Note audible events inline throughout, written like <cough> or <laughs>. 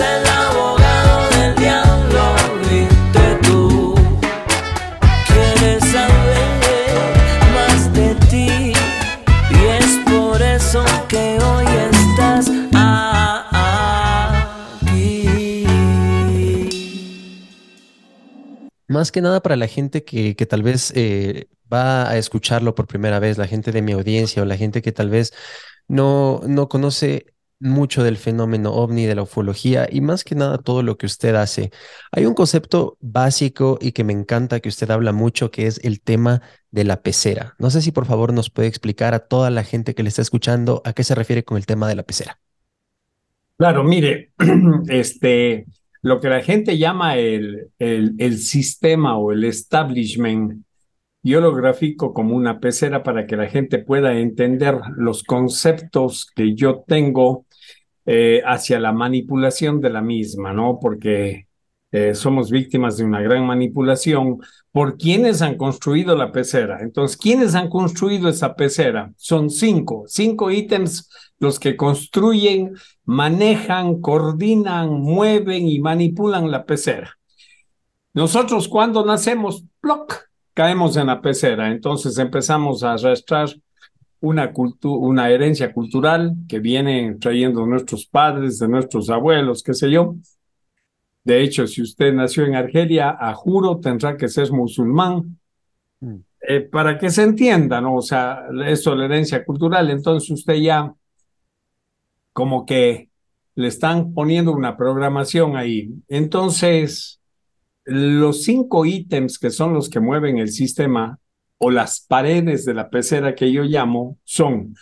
el abogado del diablo ¿viste tú quieres saber más de ti y es por eso que hoy estás aquí más que nada para la gente que tal vez eh, va a escucharlo por primera vez la gente de mi audiencia o la gente que tal vez no conoce mucho del fenómeno ovni, de la ufología y más que nada todo lo que usted hace. Hay un concepto básico y que me encanta que usted habla mucho, que es el tema de la pecera. No sé si por favor nos puede explicar a toda la gente que le está escuchando a qué se refiere con el tema de la pecera. Claro, mire, <clears throat> este, lo que la gente llama el, el, el sistema o el establishment, yo lo grafico como una pecera para que la gente pueda entender los conceptos que yo tengo eh, hacia la manipulación de la misma, ¿no? Porque eh, somos víctimas de una gran manipulación por quienes han construido la pecera. Entonces, ¿quiénes han construido esa pecera? Son cinco, cinco ítems los que construyen, manejan, coordinan, mueven y manipulan la pecera. Nosotros cuando nacemos, ¡ploc! caemos en la pecera, entonces empezamos a arrastrar una, una herencia cultural que viene trayendo nuestros padres, de nuestros abuelos, qué sé yo. De hecho, si usted nació en Argelia, a juro tendrá que ser musulmán. Mm. Eh, para que se entienda, ¿no? O sea, eso es la herencia cultural. Entonces usted ya como que le están poniendo una programación ahí. Entonces, los cinco ítems que son los que mueven el sistema o las paredes de la pecera que yo llamo son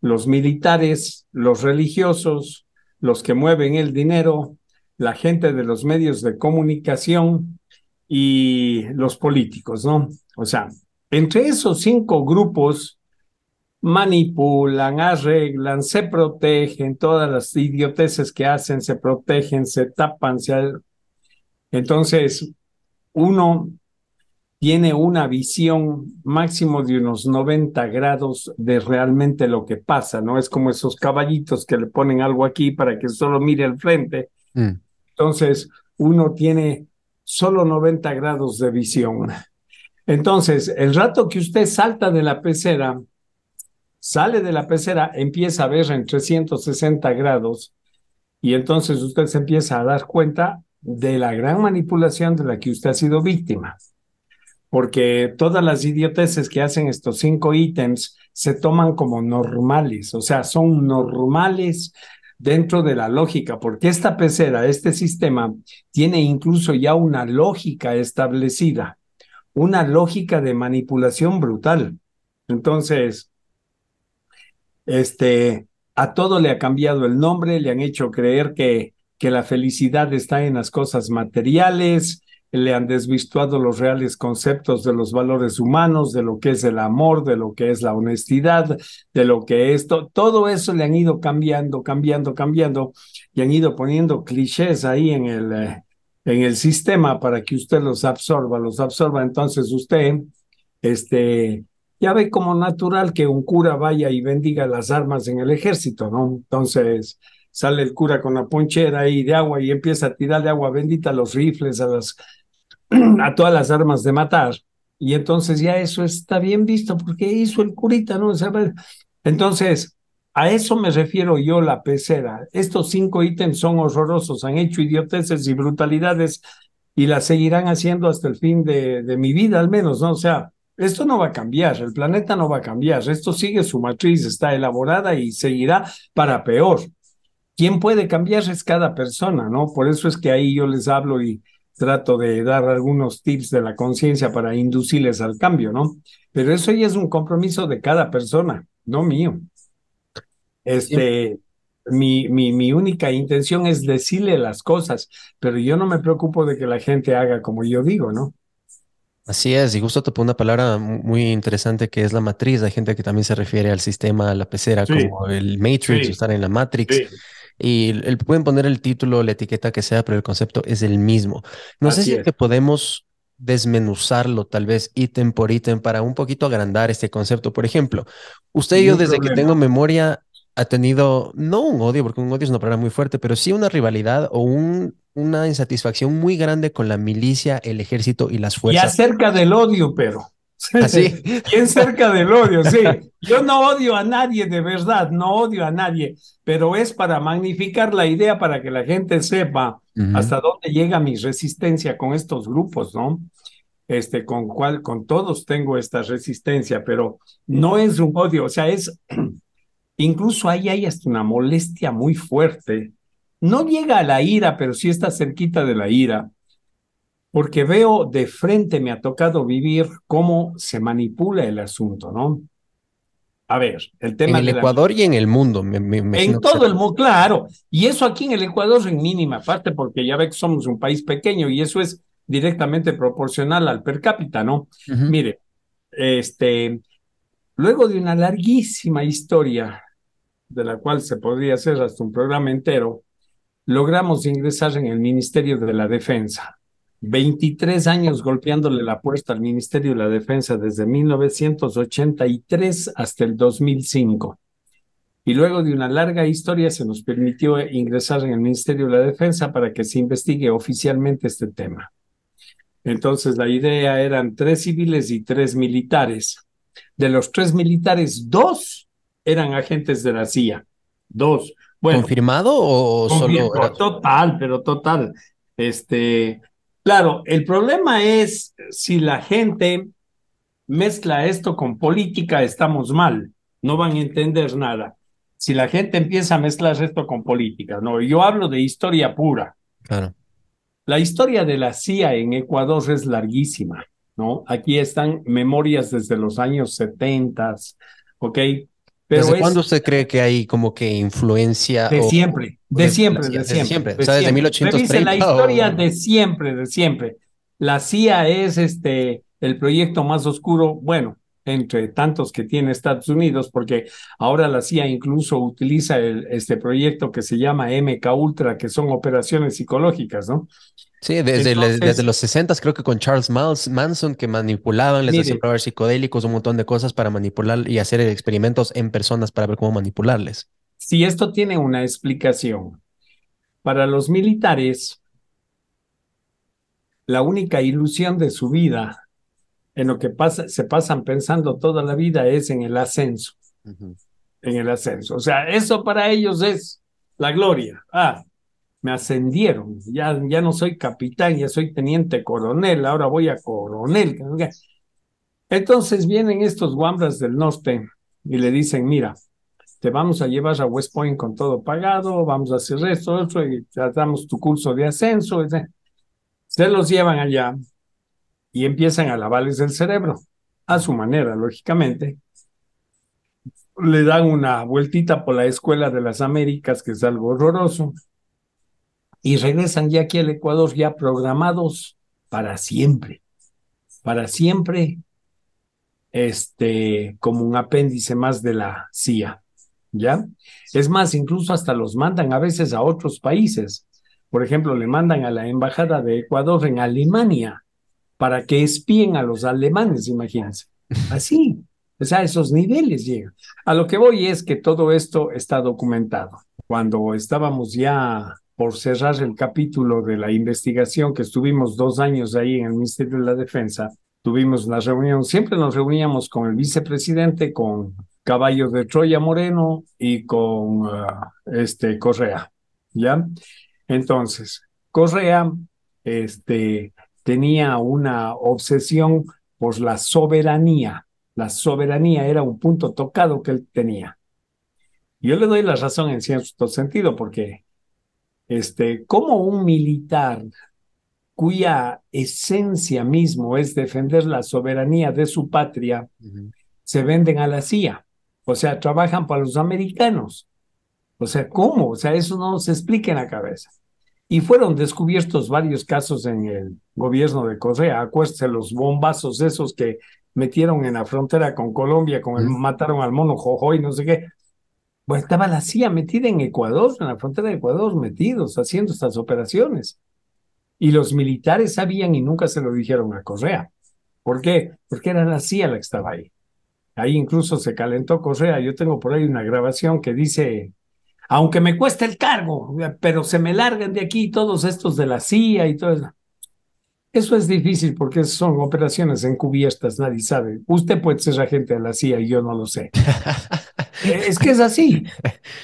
los militares, los religiosos, los que mueven el dinero, la gente de los medios de comunicación y los políticos, ¿no? O sea, entre esos cinco grupos manipulan, arreglan, se protegen, todas las idioteces que hacen, se protegen, se tapan, se... Entonces, uno tiene una visión máximo de unos 90 grados de realmente lo que pasa, ¿no? Es como esos caballitos que le ponen algo aquí para que solo mire al frente. Mm. Entonces, uno tiene solo 90 grados de visión. Entonces, el rato que usted salta de la pecera, sale de la pecera, empieza a ver en 360 grados y entonces usted se empieza a dar cuenta de la gran manipulación de la que usted ha sido víctima porque todas las idioteses que hacen estos cinco ítems se toman como normales, o sea, son normales dentro de la lógica, porque esta pecera, este sistema, tiene incluso ya una lógica establecida, una lógica de manipulación brutal. Entonces, este, a todo le ha cambiado el nombre, le han hecho creer que, que la felicidad está en las cosas materiales, le han desvistuado los reales conceptos de los valores humanos, de lo que es el amor, de lo que es la honestidad, de lo que es todo eso le han ido cambiando, cambiando, cambiando y han ido poniendo clichés ahí en el, en el sistema para que usted los absorba, los absorba. Entonces usted, este, ya ve como natural que un cura vaya y bendiga las armas en el ejército, ¿no? Entonces, sale el cura con la ponchera ahí de agua y empieza a tirarle agua bendita a los rifles, a las a todas las armas de matar. Y entonces ya eso está bien visto, porque hizo el curita, ¿no? entonces, a eso me refiero yo, la pecera. Estos cinco ítems son horrorosos, han hecho idioteces y brutalidades y las seguirán haciendo hasta el fin de, mi vida, al menos, ¿no? O sea, esto no va a cambiar, el planeta no va a cambiar, esto sigue su matriz, está elaborada y seguirá para peor. quién puede cambiar es cada persona, ¿no? Por eso es que ahí yo les hablo y, trato de dar algunos tips de la conciencia para inducirles al cambio, ¿no? Pero eso ya es un compromiso de cada persona, no mío. Este, mi, mi, única intención es decirle las cosas, pero yo no me preocupo de que la gente haga como yo digo, ¿no? Así es, y justo pongo una palabra muy interesante que es la matriz. Hay gente que también se refiere al sistema, a la pecera, como el Matrix, estar en la Matrix y el, pueden poner el título, la etiqueta que sea, pero el concepto es el mismo. No sé si que podemos desmenuzarlo tal vez ítem por ítem para un poquito agrandar este concepto. Por ejemplo, usted yo desde que tengo memoria ha tenido, no un odio, porque un odio es una palabra muy fuerte, pero sí una rivalidad o un, una insatisfacción muy grande con la milicia, el ejército y las fuerzas. Y acerca del odio, pero. <laughs> Así. Bien cerca del odio, sí. Yo no odio a nadie, de verdad, no odio a nadie, pero es para magnificar la idea, para que la gente sepa hasta dónde llega mi resistencia con estos grupos, ¿no? Este, con cual, con todos tengo esta resistencia, pero no es un odio, o sea, es, <clears throat> incluso ahí hay hasta una molestia muy fuerte. No llega a la ira, pero sí está cerquita de la ira porque veo de frente, me ha tocado vivir cómo se manipula el asunto, ¿no? A ver, el tema. En el Ecuador y en el mundo. Me, en todo el mundo, claro. Y eso aquí en el Ecuador en mínima parte, porque ya ve que somos un país pequeño y eso es directamente proporcional al per cápita, ¿no? Mire, este, luego de una larguísima historia, de la cual se podría hacer hasta un programa entero, logramos ingresar en el Ministerio de la Defensa. 23 años golpeándole la puerta al Ministerio de la Defensa desde 1983 hasta el 2005. Y luego de una larga historia se nos permitió ingresar en el Ministerio de la Defensa para que se investigue oficialmente este tema. Entonces la idea eran tres civiles y tres militares. De los tres militares, dos eran agentes de la CIA. Dos. ¿Confirmado o solo? Total, pero total. Este, Claro, el problema es si la gente mezcla esto con política, estamos mal, no van a entender nada. Si la gente empieza a mezclar esto con política, no, yo hablo de historia pura. Claro. La historia de la CIA en Ecuador es larguísima, ¿no? Aquí están memorias desde los años 70, ¿ok? Pero ¿Desde cuándo usted cree que hay como que influencia? De siempre, de, siempre, de, siempre, de siempre. o sea, desde la historia de siempre, de siempre. La CIA es este, el proyecto más oscuro, bueno, entre tantos que tiene Estados Unidos, porque ahora la CIA incluso utiliza el, este proyecto que se llama MK Ultra, que son operaciones psicológicas, ¿no? Sí, desde, desde los 60 creo que con Charles Manson que manipulaban, les hacían probar psicodélicos, un montón de cosas para manipular y hacer experimentos en personas para ver cómo manipularles. Si esto tiene una explicación, para los militares, la única ilusión de su vida, en lo que pasa, se pasan pensando toda la vida, es en el ascenso. En el ascenso. O sea, eso para ellos es la gloria. Ah, me ascendieron, ya, ya no soy capitán, ya soy teniente coronel, ahora voy a coronel. Entonces vienen estos guambras del norte y le dicen, mira, te vamos a llevar a West Point con todo pagado, vamos a hacer esto, eso y tratamos tu curso de ascenso. Se los llevan allá y empiezan a lavarles el cerebro, a su manera, lógicamente. Le dan una vueltita por la Escuela de las Américas, que es algo horroroso y regresan ya aquí al Ecuador ya programados para siempre, para siempre, este, como un apéndice más de la CIA, ¿ya? Es más, incluso hasta los mandan a veces a otros países. Por ejemplo, le mandan a la embajada de Ecuador en Alemania para que espíen a los alemanes, imagínense. Así, sea a esos niveles llegan. A lo que voy es que todo esto está documentado. Cuando estábamos ya por cerrar el capítulo de la investigación, que estuvimos dos años ahí en el Ministerio de la Defensa, tuvimos la reunión, siempre nos reuníamos con el vicepresidente, con Caballo de Troya Moreno y con ah, este Correa, ¿ya? Entonces, Correa este, tenía una obsesión por la soberanía. La soberanía era un punto tocado que él tenía. Yo le doy la razón en cierto sentido, porque este, como un militar cuya esencia mismo es defender la soberanía de su patria, se venden a la CIA, o sea, trabajan para los americanos. O sea, ¿cómo? O sea, eso no se explica en la cabeza. Y fueron descubiertos varios casos en el gobierno de Correa. Acuérdense los bombazos esos que metieron en la frontera con Colombia, con el, mataron al mono jojo y no sé qué. Bueno, pues, estaba la CIA metida en Ecuador, en la frontera de Ecuador, metidos, haciendo estas operaciones. Y los militares sabían y nunca se lo dijeron a Correa. ¿Por qué? Porque era la CIA la que estaba ahí. Ahí incluso se calentó Correa. Yo tengo por ahí una grabación que dice, aunque me cueste el cargo, pero se me largan de aquí todos estos de la CIA y todo eso. Eso es difícil porque son operaciones encubiertas, nadie sabe. Usted puede ser agente de la CIA y yo no lo sé. <laughs> Eh, es que es así,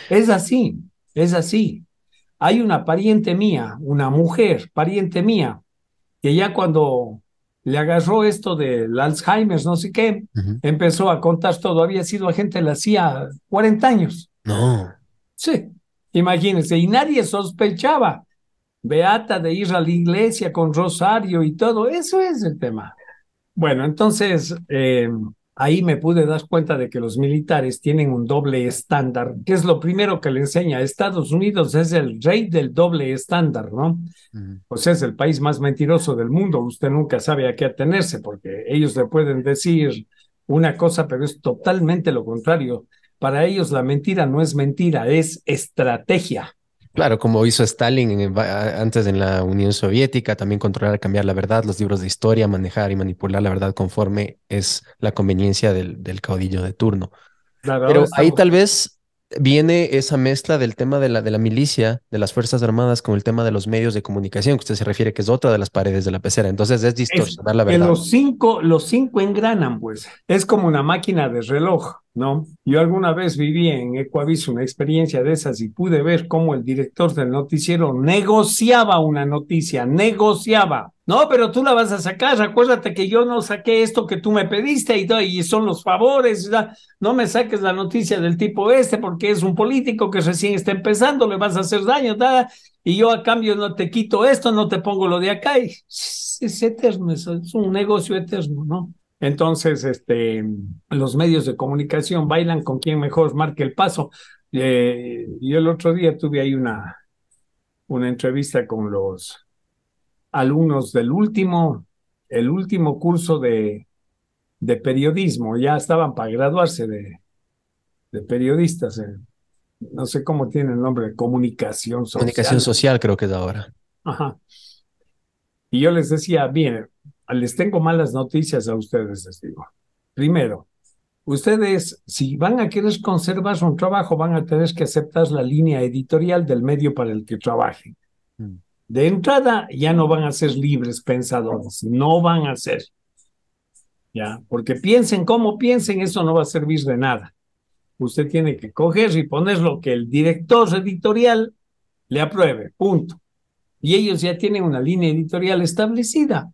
es así, es así. Hay una pariente mía, una mujer, pariente mía, que ya cuando le agarró esto del Alzheimer, no sé qué, empezó a contar todo. Había sido agente de la CIA 40 años. No. Sí, imagínense, y nadie sospechaba beata de ir a la iglesia con rosario y todo, eso es el tema. Bueno, entonces eh, ahí me pude dar cuenta de que los militares tienen un doble estándar, que es lo primero que le enseña. Estados Unidos es el rey del doble estándar, ¿no? O sea, Pues es el país más mentiroso del mundo. Usted nunca sabe a qué atenerse porque ellos le pueden decir una cosa, pero es totalmente lo contrario. Para ellos la mentira no es mentira, es estrategia. Claro, como hizo Stalin antes en la Unión Soviética, también controlar, cambiar la verdad, los libros de historia, manejar y manipular la verdad conforme es la conveniencia del, caudillo de turno. Pero ahí tal vez viene esa mezcla del tema de la, de la milicia, de las Fuerzas Armadas, con el tema de los medios de comunicación, que usted se refiere que es otra de las paredes de la pecera. Entonces es distorsionar la verdad. los cinco, los cinco engranan, pues. Es como una máquina de reloj, ¿no? Yo alguna vez viví en Ecuavis una experiencia de esas y pude ver cómo el director del noticiero negociaba una noticia, negociaba. No, pero tú la vas a sacar. Acuérdate que yo no saqué esto que tú me pediste y, y son los favores. No me saques la noticia del tipo este porque es un político que recién está empezando, le vas a hacer daño. Y yo a cambio no te quito esto, no te pongo lo de acá. Y es eterno, es un negocio eterno, ¿no? Entonces, este, los medios de comunicación bailan con quien mejor marque el paso. Eh, yo el otro día tuve ahí una, una entrevista con los alumnos del último, el último curso de, periodismo, ya estaban para graduarse de, periodistas, eh. no sé cómo tiene el nombre, comunicación social. Comunicación social creo que es ahora. Ajá. Y yo les decía, bien, les tengo malas noticias a ustedes, les digo. Primero, ustedes, si van a querer conservar su trabajo, van a tener que aceptar la línea editorial del medio para el que trabajen de entrada ya no van a ser libres pensadores, no van a ser. ¿Ya? Porque piensen como piensen, eso no va a servir de nada. Usted tiene que coger y poner lo que el director editorial le apruebe, punto. Y ellos ya tienen una línea editorial establecida.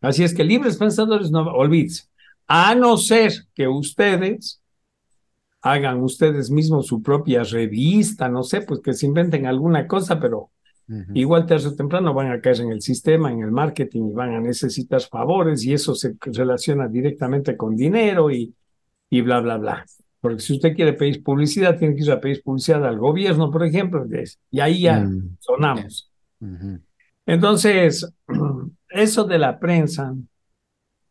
Así es que libres pensadores, no olvídese, A no ser que ustedes hagan ustedes mismos su propia revista, no sé, pues que se inventen alguna cosa, pero Igual tarde o temprano van a caer en el sistema, en el marketing y van a necesitar favores y eso se relaciona directamente con dinero y, y bla, bla, bla. Porque si usted quiere pedir publicidad, tiene que ir a pedir publicidad al gobierno, por ejemplo, y ahí ya mm. sonamos. Entonces, <clears throat> eso de la prensa,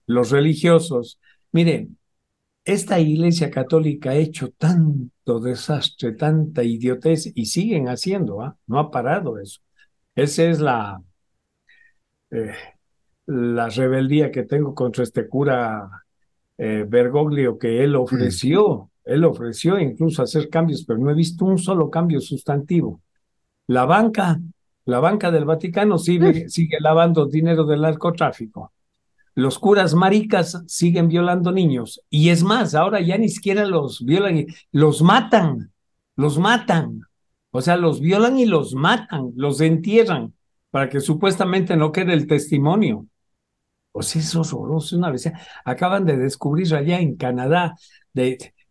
los religiosos, miren, esta iglesia católica ha hecho tanto desastre, tanta idiotez y siguen haciendo, ¿ah? no ha parado eso. Esa es la, eh, la rebeldía que tengo contra este cura eh, Bergoglio, que él mm. ofreció, él ofreció incluso hacer cambios, pero no he visto un solo cambio sustantivo. La banca, la banca del Vaticano sigue, mm. sigue lavando dinero del narcotráfico los curas maricas siguen violando niños. Y es más, ahora ya ni siquiera los violan, los matan, los matan. O sea, los violan y los matan, los entierran para que supuestamente no quede el testimonio. Pues es horroroso, una vez. Acaban de descubrir allá en Canadá,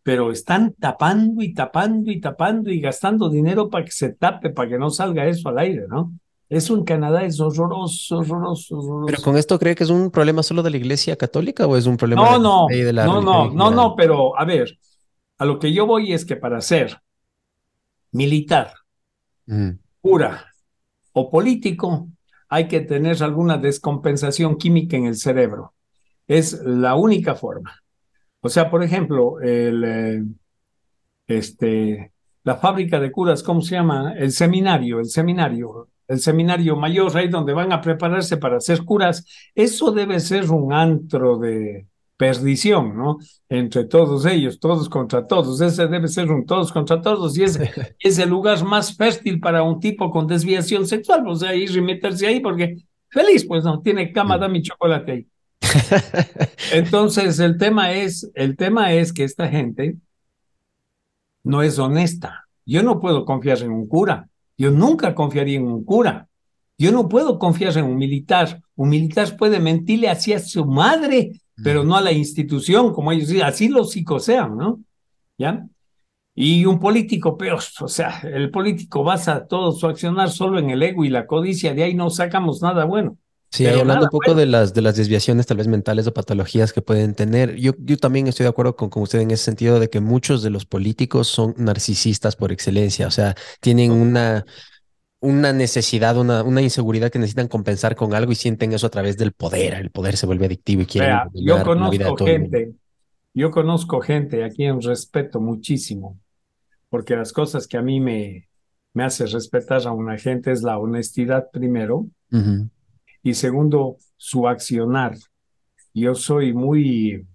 pero están tapando y tapando y tapando y gastando dinero para que se tape, para que no salga eso al aire, ¿no? Eso en Canadá es horroroso, horroroso, Pero con esto cree que es un problema solo de la Iglesia Católica o es un problema no, no, de, la la No, no, no, no, pero a ver, a lo que yo voy es que para ser militar, cura mm. o político, hay que tener alguna descompensación química en el cerebro. Es la única forma. O sea, por ejemplo, el, eh, este, la fábrica de curas, ¿cómo se llama? El seminario, el seminario el seminario mayor, ahí donde van a prepararse para ser curas, eso debe ser un antro de perdición, ¿no? Entre todos ellos, todos contra todos, ese debe ser un todos contra todos y ese <laughs> es el lugar más fértil para un tipo con desviación sexual, o sea, ir y meterse ahí porque feliz, pues no, tiene cama, da mi chocolate ahí. <laughs> Entonces, el tema es, el tema es que esta gente no es honesta. Yo no puedo confiar en un cura. Yo nunca confiaría en un cura. Yo no puedo confiar en un militar. Un militar puede mentirle así a su madre, pero mm. no a la institución, como ellos dicen, así los sean, ¿no? ¿Ya? Y un político, peor, o sea, el político basa todo su accionar solo en el ego y la codicia, de ahí no sacamos nada bueno. Sí, hablando un poco pues. de, las, de las desviaciones tal vez mentales o patologías que pueden tener, yo, yo también estoy de acuerdo con, con, usted en ese sentido de que muchos de los políticos son narcisistas por excelencia, o sea, tienen una, una necesidad, una, una inseguridad que necesitan compensar con algo y sienten eso a través del poder, el poder se vuelve adictivo y quieren... yo conozco gente, yo conozco gente a quien respeto muchísimo, porque las cosas que a mí me, me hace respetar a una gente es la honestidad primero y segundo, su accionar. Yo soy muy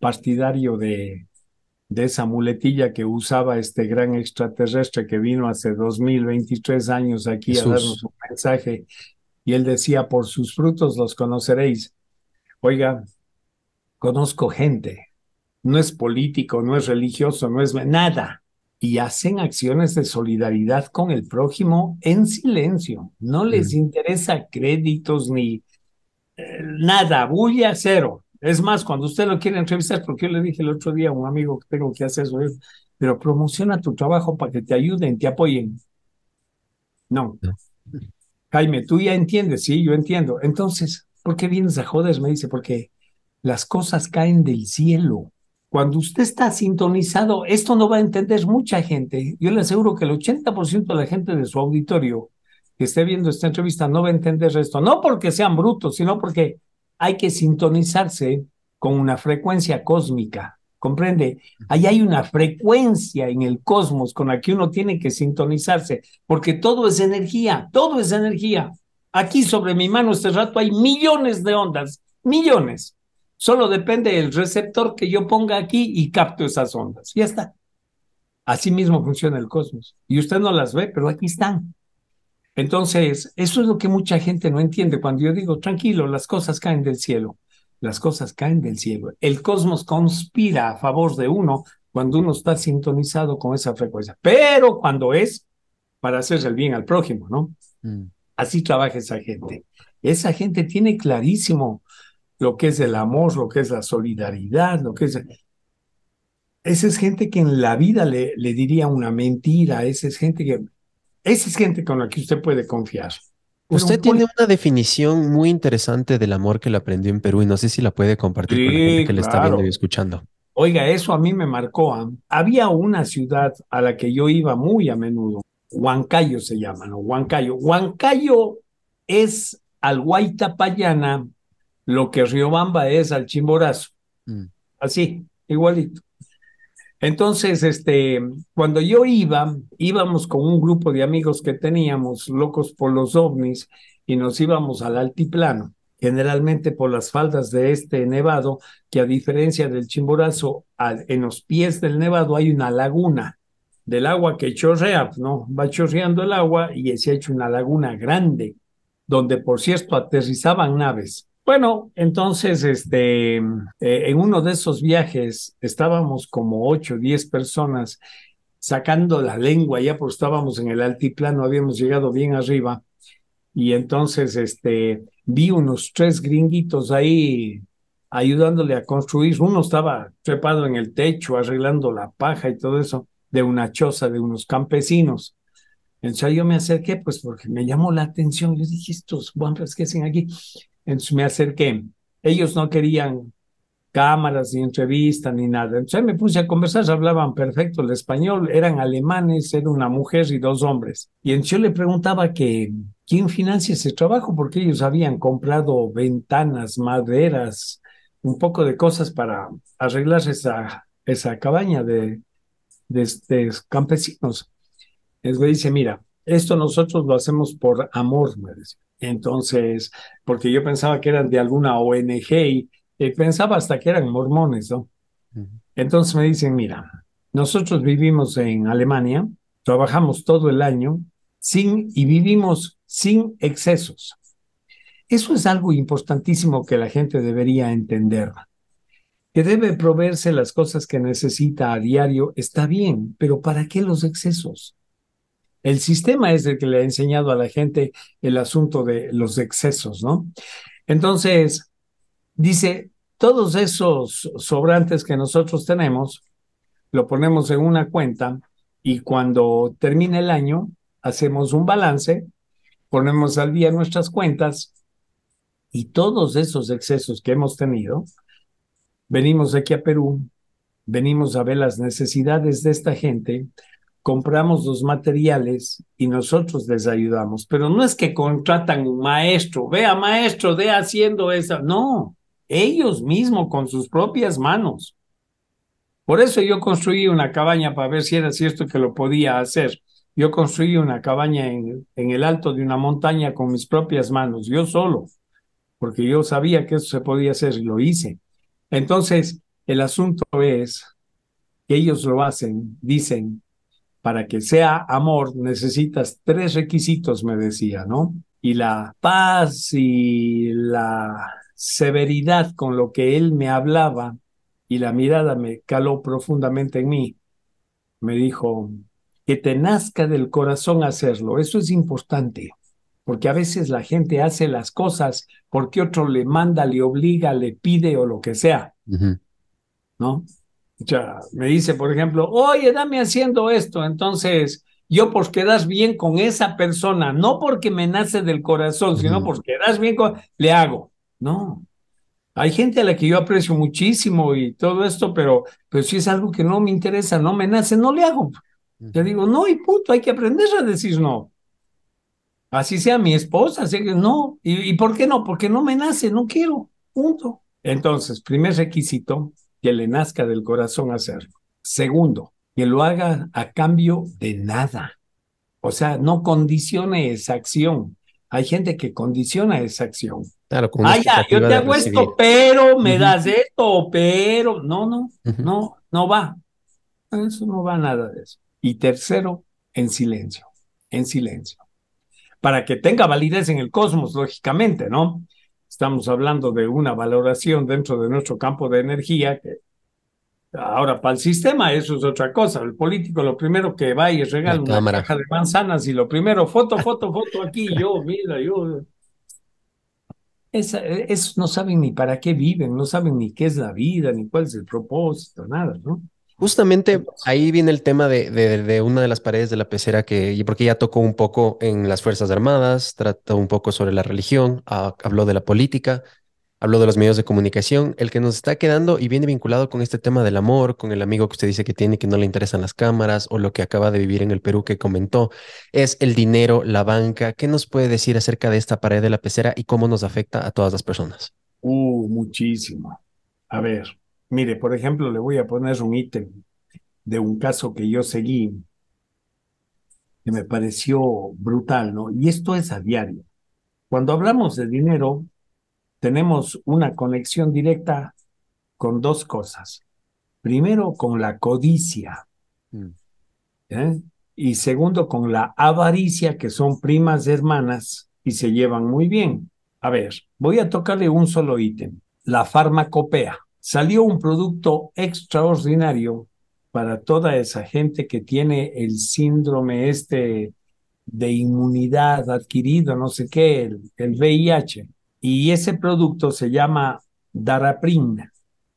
partidario de, esa muletilla que usaba este gran extraterrestre que vino hace 2023 años aquí a darnos un mensaje y él decía, por sus frutos los conoceréis. Oiga, conozco gente, no es político, no es religioso, no es nada, y hacen acciones de solidaridad con el prójimo en silencio. No les interesa créditos ni eh, nada, bulla cero. Es más, cuando usted lo quiere entrevistar, porque yo le dije el otro día a un amigo que tengo que hacer eso, pero promociona tu trabajo para que te ayuden, te apoyen. No. Jaime, tú ya entiendes, sí, yo entiendo. Entonces, ¿por qué vienes a joder? Me dice, porque las cosas caen del cielo. Cuando usted está sintonizado, esto no va a entender mucha gente. Yo le aseguro que el 80% de la gente de su auditorio que esté viendo esta entrevista no va a entender esto. No porque sean brutos, sino porque hay que sintonizarse con una frecuencia cósmica. ¿Comprende? Ahí hay una frecuencia en el cosmos con la que uno tiene que sintonizarse, porque todo es energía, todo es energía. Aquí sobre mi mano este rato hay millones de ondas, millones. Solo depende del receptor que yo ponga aquí y capto esas ondas. Ya está. Así mismo funciona el cosmos. Y usted no las ve, pero aquí están. Entonces, eso es lo que mucha gente no entiende cuando yo digo, tranquilo, las cosas caen del cielo. Las cosas caen del cielo. El cosmos conspira a favor de uno cuando uno está sintonizado con esa frecuencia. Pero cuando es para hacerse el bien al prójimo, ¿no? Mm. Así trabaja esa gente. Esa gente tiene clarísimo lo que es el amor, lo que es la solidaridad, lo que es... Esa es gente que en la vida le, le diría una mentira, esa es gente que... gente con la que usted puede confiar. usted tiene una definición muy interesante del amor que le aprendió en Perú y no sé si la puede compartir con la que le está viendo y escuchando. Oiga, eso a mí me marcó. ¿ah? Había una ciudad a la que yo iba muy a menudo. Huancayo se llama, ¿no? Huancayo. Huancayo es al Payana lo que Riobamba es al Chimborazo. Mm. Así, igualito. Entonces, este, cuando yo iba, íbamos con un grupo de amigos que teníamos, locos por los ovnis, y nos íbamos al altiplano, generalmente por las faldas de este nevado, que a diferencia del Chimborazo, en los pies del nevado hay una laguna del agua que chorrea, ¿no? Va chorreando el agua y se ha hecho una laguna grande, donde por cierto aterrizaban naves bueno, entonces, este, eh, en uno de esos viajes estábamos como ocho, diez personas sacando la lengua ya porque estábamos en el altiplano, habíamos llegado bien arriba y entonces, este, vi unos tres gringuitos ahí ayudándole a construir. Uno estaba trepado en el techo arreglando la paja y todo eso de una choza de unos campesinos. Entonces yo me acerqué, pues porque me llamó la atención. Yo dije, estos guambras, ¿qué hacen aquí? Entonces me acerqué. Ellos no querían cámaras, ni entrevistas, ni nada. Entonces me puse a conversar, hablaban perfecto el español, eran alemanes, era una mujer y dos hombres. Y entonces yo le preguntaba que quién financia ese trabajo, porque ellos habían comprado ventanas, maderas, un poco de cosas para arreglar esa, esa cabaña de, de, de este, campesinos. Entonces dice, mira, esto nosotros lo hacemos por amor, me decía. Entonces, porque yo pensaba que eran de alguna ONG y pensaba hasta que eran mormones, ¿no? Entonces me dicen, mira, nosotros vivimos en Alemania, trabajamos todo el año sin, y vivimos sin excesos. Eso es algo importantísimo que la gente debería entender. Que debe proveerse las cosas que necesita a diario, está bien, pero ¿para qué los excesos? El sistema es el que le ha enseñado a la gente el asunto de los excesos, ¿no? Entonces, dice, todos esos sobrantes que nosotros tenemos, lo ponemos en una cuenta y cuando termine el año, hacemos un balance, ponemos al día nuestras cuentas y todos esos excesos que hemos tenido, venimos aquí a Perú, venimos a ver las necesidades de esta gente, compramos los materiales y nosotros les ayudamos. Pero no es que contratan un maestro, vea maestro, de haciendo eso. No, ellos mismos con sus propias manos. Por eso yo construí una cabaña para ver si era cierto que lo podía hacer. Yo construí una cabaña en, en el alto de una montaña con mis propias manos, yo solo, porque yo sabía que eso se podía hacer y lo hice. Entonces, el asunto es que ellos lo hacen, dicen, para que sea amor necesitas tres requisitos, me decía, ¿no? Y la paz y la severidad con lo que él me hablaba y la mirada me caló profundamente en mí. Me dijo, que te nazca del corazón hacerlo, eso es importante, porque a veces la gente hace las cosas porque otro le manda, le obliga, le pide o lo que sea, ¿no? Ya, me dice, por ejemplo, oye, dame haciendo esto. Entonces, yo por quedas bien con esa persona, no porque me nace del corazón, sino porque quedas bien con, le hago. No. Hay gente a la que yo aprecio muchísimo y todo esto, pero, pero si es algo que no me interesa, no me nace, no le hago. Te digo, no, y punto, hay que aprender a decir no. Así sea mi esposa, así que no. ¿Y, ¿Y por qué no? Porque no me nace, no quiero. Punto. Entonces, primer requisito, que le nazca del corazón hacerlo. Segundo, que lo haga a cambio de nada. O sea, no condicione esa acción. Hay gente que condiciona esa acción. Claro, ya, yo te hago esto, pero me das esto, pero no, no, no, no va. Eso no va nada de eso. Y tercero, en silencio, en silencio. Para que tenga validez en el cosmos, lógicamente, ¿no? Estamos hablando de una valoración dentro de nuestro campo de energía que ahora para el sistema eso es otra cosa. El político lo primero que va y regala una caja de manzanas y lo primero foto, foto, foto aquí, <laughs> yo, mira, yo. Esa, e, es, no saben ni para qué viven, no saben ni qué es la vida, ni cuál es el propósito, nada, ¿no? Justamente ahí viene el tema de, una de las paredes de la pecera que, porque ya tocó un poco en las Fuerzas Armadas, trató un poco sobre la religión, habló de la política, habló de los medios de comunicación, el que nos está quedando y viene vinculado con este tema del amor, con el amigo que usted dice que tiene que no le interesan las cámaras o lo que acaba de vivir en el Perú que comentó, es el dinero, la banca. ¿Qué nos puede decir acerca de esta pared de la pecera y cómo nos afecta a todas las personas? Uh, muchísimo. A ver, Mire, por ejemplo, le voy a poner un ítem de un caso que yo seguí, que me pareció brutal, ¿no? Y esto es a diario. Cuando hablamos de dinero, tenemos una conexión directa con dos cosas. Primero, con la codicia. Mm. ¿eh? Y segundo, con la avaricia, que son primas hermanas y se llevan muy bien. A ver, voy a tocarle un solo ítem, la farmacopea salió un producto extraordinario para toda esa gente que tiene el síndrome este de inmunidad adquirido, no sé qué, el, VIH. Y ese producto se llama DARAPRIN.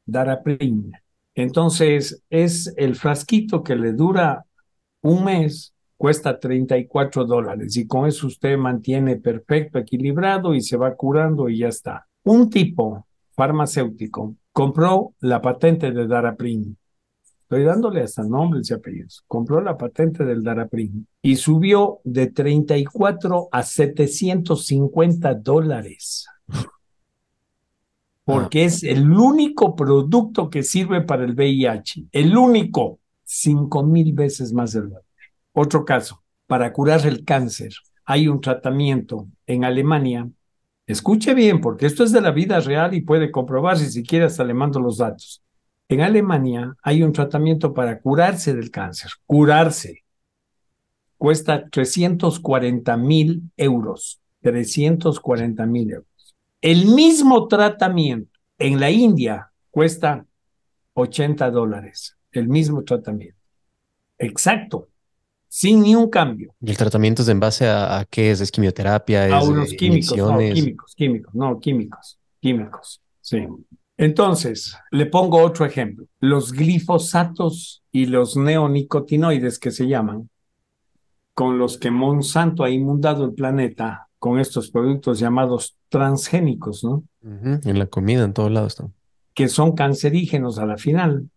Daraprina. Entonces, es el frasquito que le dura un mes, cuesta 34 dólares y con eso usted mantiene perfecto, equilibrado y se va curando y ya está. Un tipo farmacéutico compró la patente de Daraprim. Estoy dándole hasta nombres y apellidos. Compró la patente del Daraprim y subió de 34 a 750 dólares. Ah. Porque es el único producto que sirve para el VIH. El único. 5 mil veces más del valor. Otro caso. Para curar el cáncer hay un tratamiento en Alemania Escuche bien, porque esto es de la vida real y puede comprobar si quiere hasta le mando los datos. En Alemania hay un tratamiento para curarse del cáncer, curarse. Cuesta 340 mil euros, 340 mil euros. El mismo tratamiento en la India cuesta 80 dólares, el mismo tratamiento. Exacto, sin ni un cambio. ¿Y el tratamiento es en base a, qué es? ¿Es quimioterapia? a unos químicos, no, químicos, químicos, no, químicos, químicos, sí. Entonces, le pongo otro ejemplo. Los glifosatos y los neonicotinoides que se llaman, con los que Monsanto ha inundado el planeta con estos productos llamados transgénicos, ¿no? En la comida, en todos lados Que son cancerígenos a la final.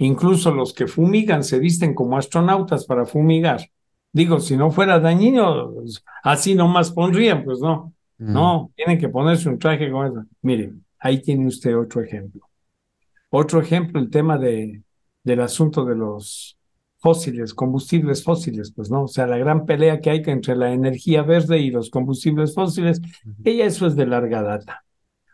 Incluso los que fumigan se visten como astronautas para fumigar. Digo, si no fuera dañino, pues, así nomás pondrían, pues no. Mm. No, tienen que ponerse un traje como eso. Miren, ahí tiene usted otro ejemplo. Otro ejemplo, el tema de, del asunto de los fósiles, combustibles fósiles, pues no, o sea, la gran pelea que hay entre la energía verde y los combustibles fósiles, ella eso es de larga data.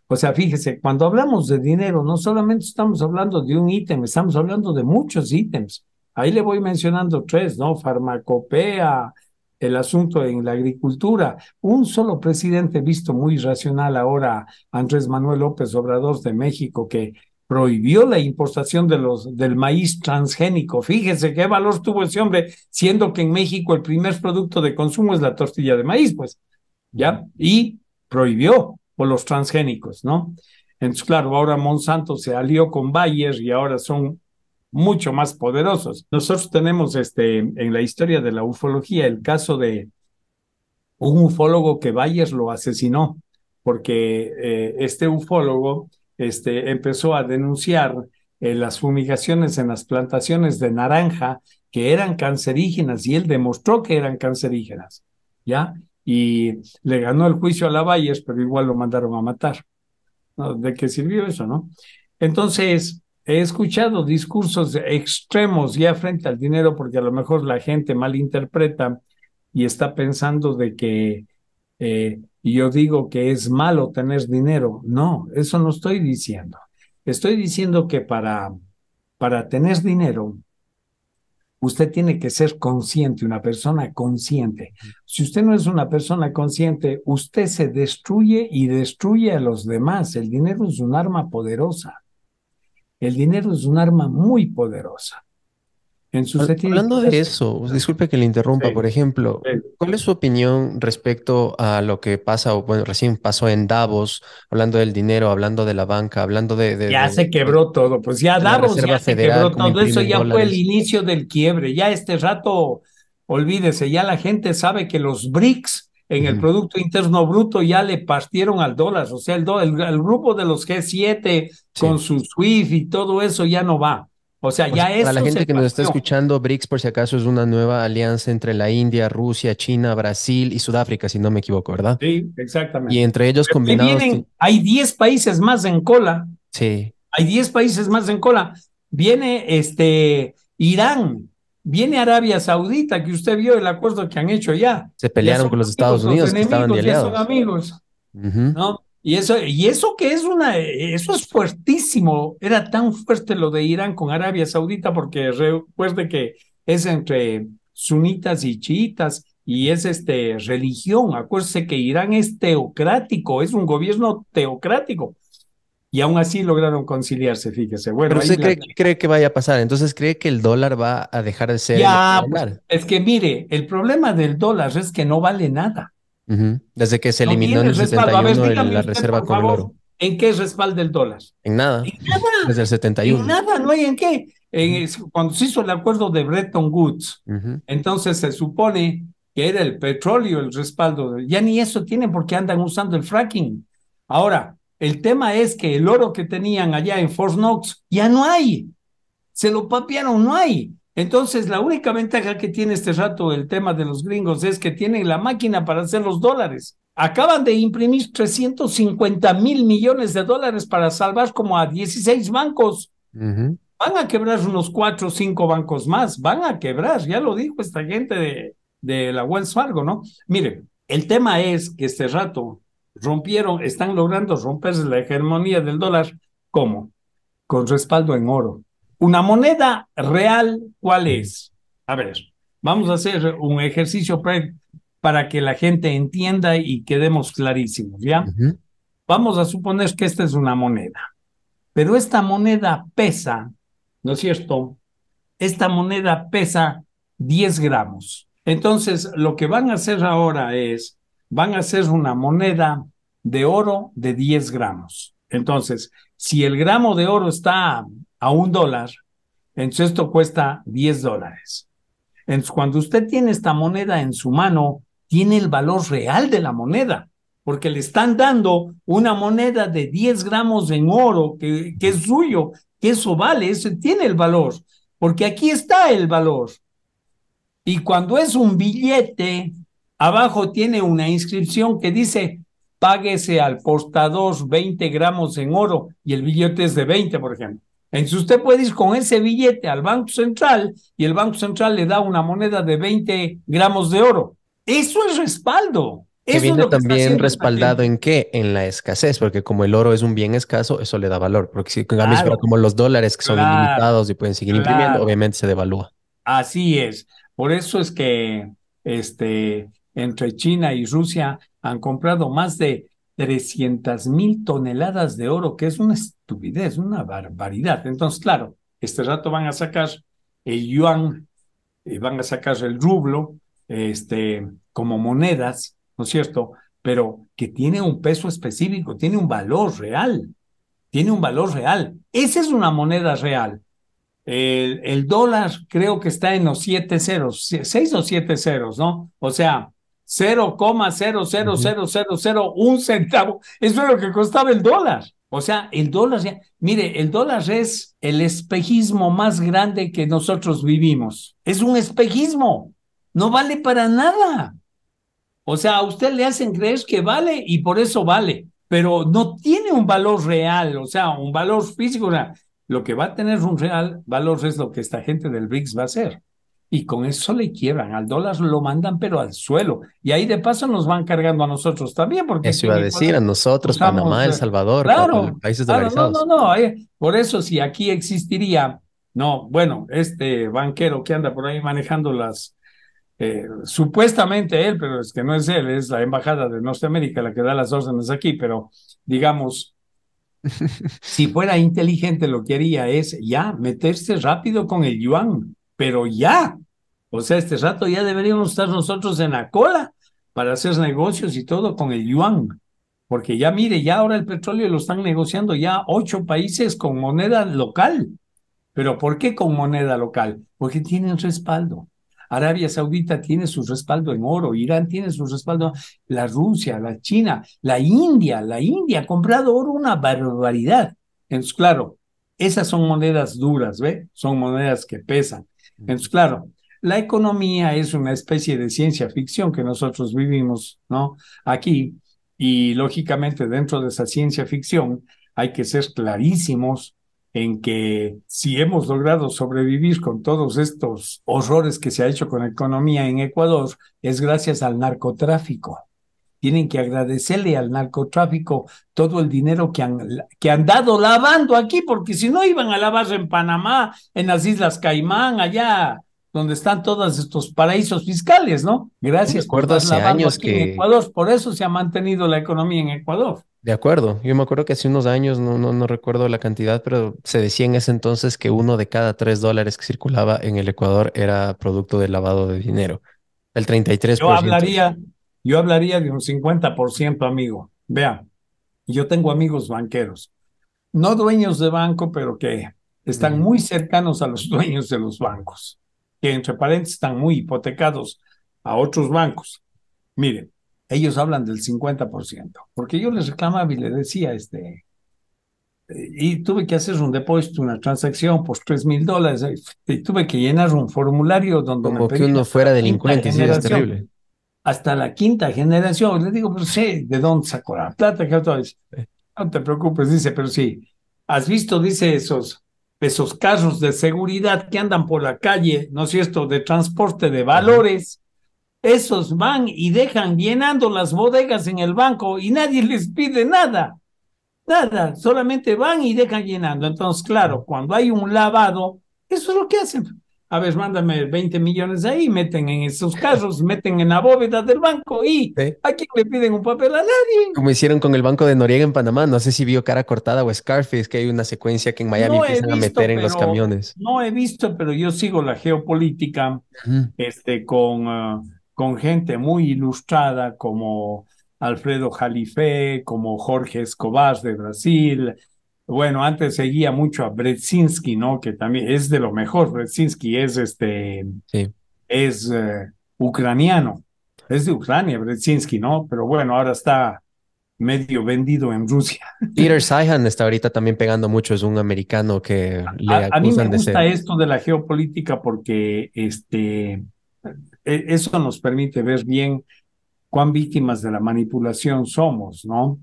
O sea, fíjese, cuando hablamos de dinero, no solamente estamos hablando de un ítem, estamos hablando de muchos ítems. Ahí le voy mencionando tres, ¿no? Farmacopea, el asunto en la agricultura. Un solo presidente visto muy racional ahora, Andrés Manuel López Obrador de México, que prohibió la importación de los, del maíz transgénico. Fíjese qué valor tuvo ese hombre, siendo que en México el primer producto de consumo es la tortilla de maíz, pues, ¿ya? Y prohibió o los transgénicos, ¿no? Entonces, claro, ahora Monsanto se alió con Bayer y ahora son mucho más poderosos. Nosotros tenemos este, en la historia de la ufología el caso de un ufólogo que Bayer lo asesinó, porque eh, este ufólogo este, empezó a denunciar eh, las fumigaciones en las plantaciones de naranja que eran cancerígenas y él demostró que eran cancerígenas, ¿ya? y le ganó el juicio a Lavalles, pero igual lo mandaron a matar. ¿De qué sirvió eso, no? Entonces, he escuchado discursos extremos ya frente al dinero, porque a lo mejor la gente malinterpreta y está pensando de que eh, yo digo que es malo tener dinero. No, eso no estoy diciendo. Estoy diciendo que para, para tener dinero Usted tiene que ser consciente, una persona consciente. Si usted no es una persona consciente, usted se destruye y destruye a los demás. El dinero es un arma poderosa. El dinero es un arma muy poderosa. Hablando de eso, pues, disculpe que le interrumpa, por ejemplo, ¿cuál es su opinión respecto a lo que pasa, o bueno, recién pasó en Davos, hablando del dinero, hablando de la banca, hablando de... ya se quebró todo, pues ya Davos ya se quebró todo eso, ya fue el inicio del quiebre, ya este rato, olvídese, ya la gente sabe que los BRICS en el Producto Interno Bruto ya le partieron al dólar, o sea, el, el, grupo de los G7 con su SWIFT y todo eso ya no va. O sea, ya es. Para la gente que nos está escuchando, BRICS, por si acaso, es una nueva alianza entre la India, Rusia, China, Brasil y Sudáfrica, si no me equivoco, ¿verdad? Sí, exactamente. Y entre ellos combinados. hay 10 países más en cola. Sí. Hay 10 países más en cola. Viene este Irán, viene Arabia Saudita, que usted vio el acuerdo que han hecho ya. Se pelearon con los Estados Unidos, que estaban de aliados. Ya son amigos, ¿no? Y eso, y eso que es una, eso es fuertísimo. Era tan fuerte lo de Irán con Arabia Saudita, porque recuerde que es entre sunitas y chiitas y es este religión. Acuérdese que Irán es teocrático, es un gobierno teocrático. Y aún así lograron conciliarse, fíjese. Bueno, Pero usted cree, cree, que vaya a pasar, entonces cree que el dólar va a dejar de ser. Pues, es que mire, el problema del dólar es que no vale nada. Desde que se eliminó en el 71 la reserva con el oro. ¿En qué respalda el dólar? En nada. Desde el 71. En nada, no hay en qué. cuando se hizo el acuerdo de Bretton Woods, entonces se supone que era el petróleo el respaldo. Ya ni eso tiene porque andan usando el fracking. Ahora, el tema es que el oro que tenían allá en Fort Knox ya no hay. Se lo papiaron, no hay. Entonces, la única ventaja que tiene este rato el tema de los gringos es que tienen la máquina para hacer los dólares. Acaban de imprimir 350 mil millones de dólares para salvar como a 16 bancos. Van a quebrar unos 4 o 5 bancos más. Van a quebrar, ya lo dijo esta gente de, de la Wells Fargo, ¿no? Mire, el tema es que este rato rompieron, están logrando romperse la hegemonía del dólar. ¿Cómo? Con respaldo en oro. Una moneda real, ¿cuál es? A ver, vamos a hacer un ejercicio para que la gente entienda y quedemos clarísimos, ¿ya? Vamos a suponer que esta es una moneda, pero esta moneda pesa, ¿no es cierto? Esta moneda pesa 10 gramos. Entonces, lo que van a hacer ahora es, van a hacer una moneda de oro de 10 gramos. Entonces, si el gramo de oro está a un dólar, entonces esto cuesta 10 dólares. Entonces, cuando usted tiene esta moneda en su mano, tiene el valor real de la moneda, porque le están dando una moneda de 10 gramos en oro, que, que es suyo, que eso vale, eso tiene el valor, porque aquí está el valor. Y cuando es un billete, abajo tiene una inscripción que dice, páguese al portador 20 gramos en oro, y el billete es de 20, por ejemplo. Entonces usted puede ir con ese billete al Banco Central y el Banco Central le da una moneda de 20 gramos de oro. Eso es respaldo. viene también respaldado en qué? En la escasez, porque como el oro es un bien escaso, eso le da valor. Porque si como los dólares que son limitados ilimitados y pueden seguir imprimiendo, obviamente se devalúa. Así es. Por eso es que este, entre China y Rusia han comprado más de 300 mil toneladas de oro, que es una estupidez, una barbaridad. Entonces, claro, este rato van a sacar el yuan, eh, van a sacar el rublo este, como monedas, ¿no es cierto? Pero que tiene un peso específico, tiene un valor real, tiene un valor real. Esa es una moneda real. El, el dólar creo que está en los siete ceros, seis o siete ceros, ¿no? O sea, un centavo. Eso es lo que costaba el dólar. O sea, el dólar, mire, el dólar es el espejismo más grande que nosotros vivimos. Es un espejismo. No vale para nada. O sea, a usted le hacen creer que vale y por eso vale, pero no tiene un valor real, o sea, un valor físico. O sea, lo que va a tener un real valor es lo que esta gente del BRICS va a hacer y con eso le quiebran. Al dólar lo mandan, pero al suelo. Y ahí de paso nos van cargando a nosotros también. Porque eso iba a decir, a nosotros, Panamá, El Salvador, claro, países claro, No, no, no. Eh, por eso, si aquí existiría, no, bueno, este banquero que anda por ahí manejando las. Eh, supuestamente él, pero es que no es él, es la embajada de Norteamérica la que da las órdenes aquí, pero digamos, <laughs> si fuera inteligente lo que haría es ya meterse rápido con el yuan, pero ya, o sea, este rato ya deberíamos estar nosotros en la cola para hacer negocios y todo con el yuan. Porque ya mire, ya ahora el petróleo lo están negociando ya ocho países con moneda local. ¿Pero por qué con moneda local? Porque tienen respaldo. Arabia Saudita tiene su respaldo en oro, Irán tiene su respaldo, la Rusia, la China, la India, la India ha comprado oro una barbaridad. Entonces, claro, esas son monedas duras, ¿ve? Son monedas que pesan. Entonces, claro, la economía es una especie de ciencia ficción que nosotros vivimos, ¿no? Aquí, y lógicamente dentro de esa ciencia ficción hay que ser clarísimos en que si hemos logrado sobrevivir con todos estos horrores que se ha hecho con la economía en Ecuador, es gracias al narcotráfico. Tienen que agradecerle al narcotráfico todo el dinero que han, que dado lavando aquí, porque si no iban a lavar en Panamá, en las Islas Caimán, allá donde están todos estos paraísos fiscales, ¿no? Gracias. Recuerdo hace años que en Ecuador, por eso se ha mantenido la economía en Ecuador. De acuerdo, yo me acuerdo que hace unos años, no, no, no recuerdo la cantidad, pero se decía en ese entonces que uno de cada tres dólares que circulaba en el Ecuador era producto del lavado de dinero. El 33%. Yo hablaría, yo hablaría de un 50%, amigo. Vea, yo tengo amigos banqueros, no dueños de banco, pero que están muy cercanos a los <laughs> dueños de los bancos que entre paréntesis están muy hipotecados a otros bancos. Miren, ellos hablan del 50%, porque yo les reclamaba y les decía, este, y tuve que hacer un depósito, una transacción por 3 mil dólares, eh, y tuve que llenar un formulario donde... Como que uno fuera delincuente, sí, es terrible. Hasta la quinta generación, le digo, pero pues, sé de dónde sacó la plata, que no te preocupes, dice, pero sí, has visto, dice esos esos carros de seguridad que andan por la calle, ¿no es cierto?, de transporte de valores, esos van y dejan llenando las bodegas en el banco y nadie <laughs> les pide nada, nada, solamente van y dejan llenando. Entonces, claro, cuando hay un lavado, eso es lo que hacen a ver, mándame 20 millones ahí, meten en esos casos, <laughs> meten en la bóveda del banco y ¿a quién le piden un papel a nadie? Como hicieron con el Banco de Noriega en Panamá, no sé si vio Cara Cortada o Scarface, que hay una secuencia que en Miami empiezan a meter en los camiones. No he visto, pero yo sigo la geopolítica este, con, ah, con gente muy ilustrada como Alfredo Jalife, como Jorge Escobar de Brasil, bueno, antes seguía mucho a Bretzinski, ¿no? Que también es de lo mejor. Bretzinski es este, es eh, ucraniano, es de Ucrania, Bretzinski, ¿no? Pero bueno, ahora está medio vendido en Rusia. <laughs> Peter Sihan está ahorita también pegando mucho, es un americano que le a, mí me gusta esto de la geopolítica porque este, e, eso nos permite ver bien cuán víctimas de la manipulación somos, ¿no?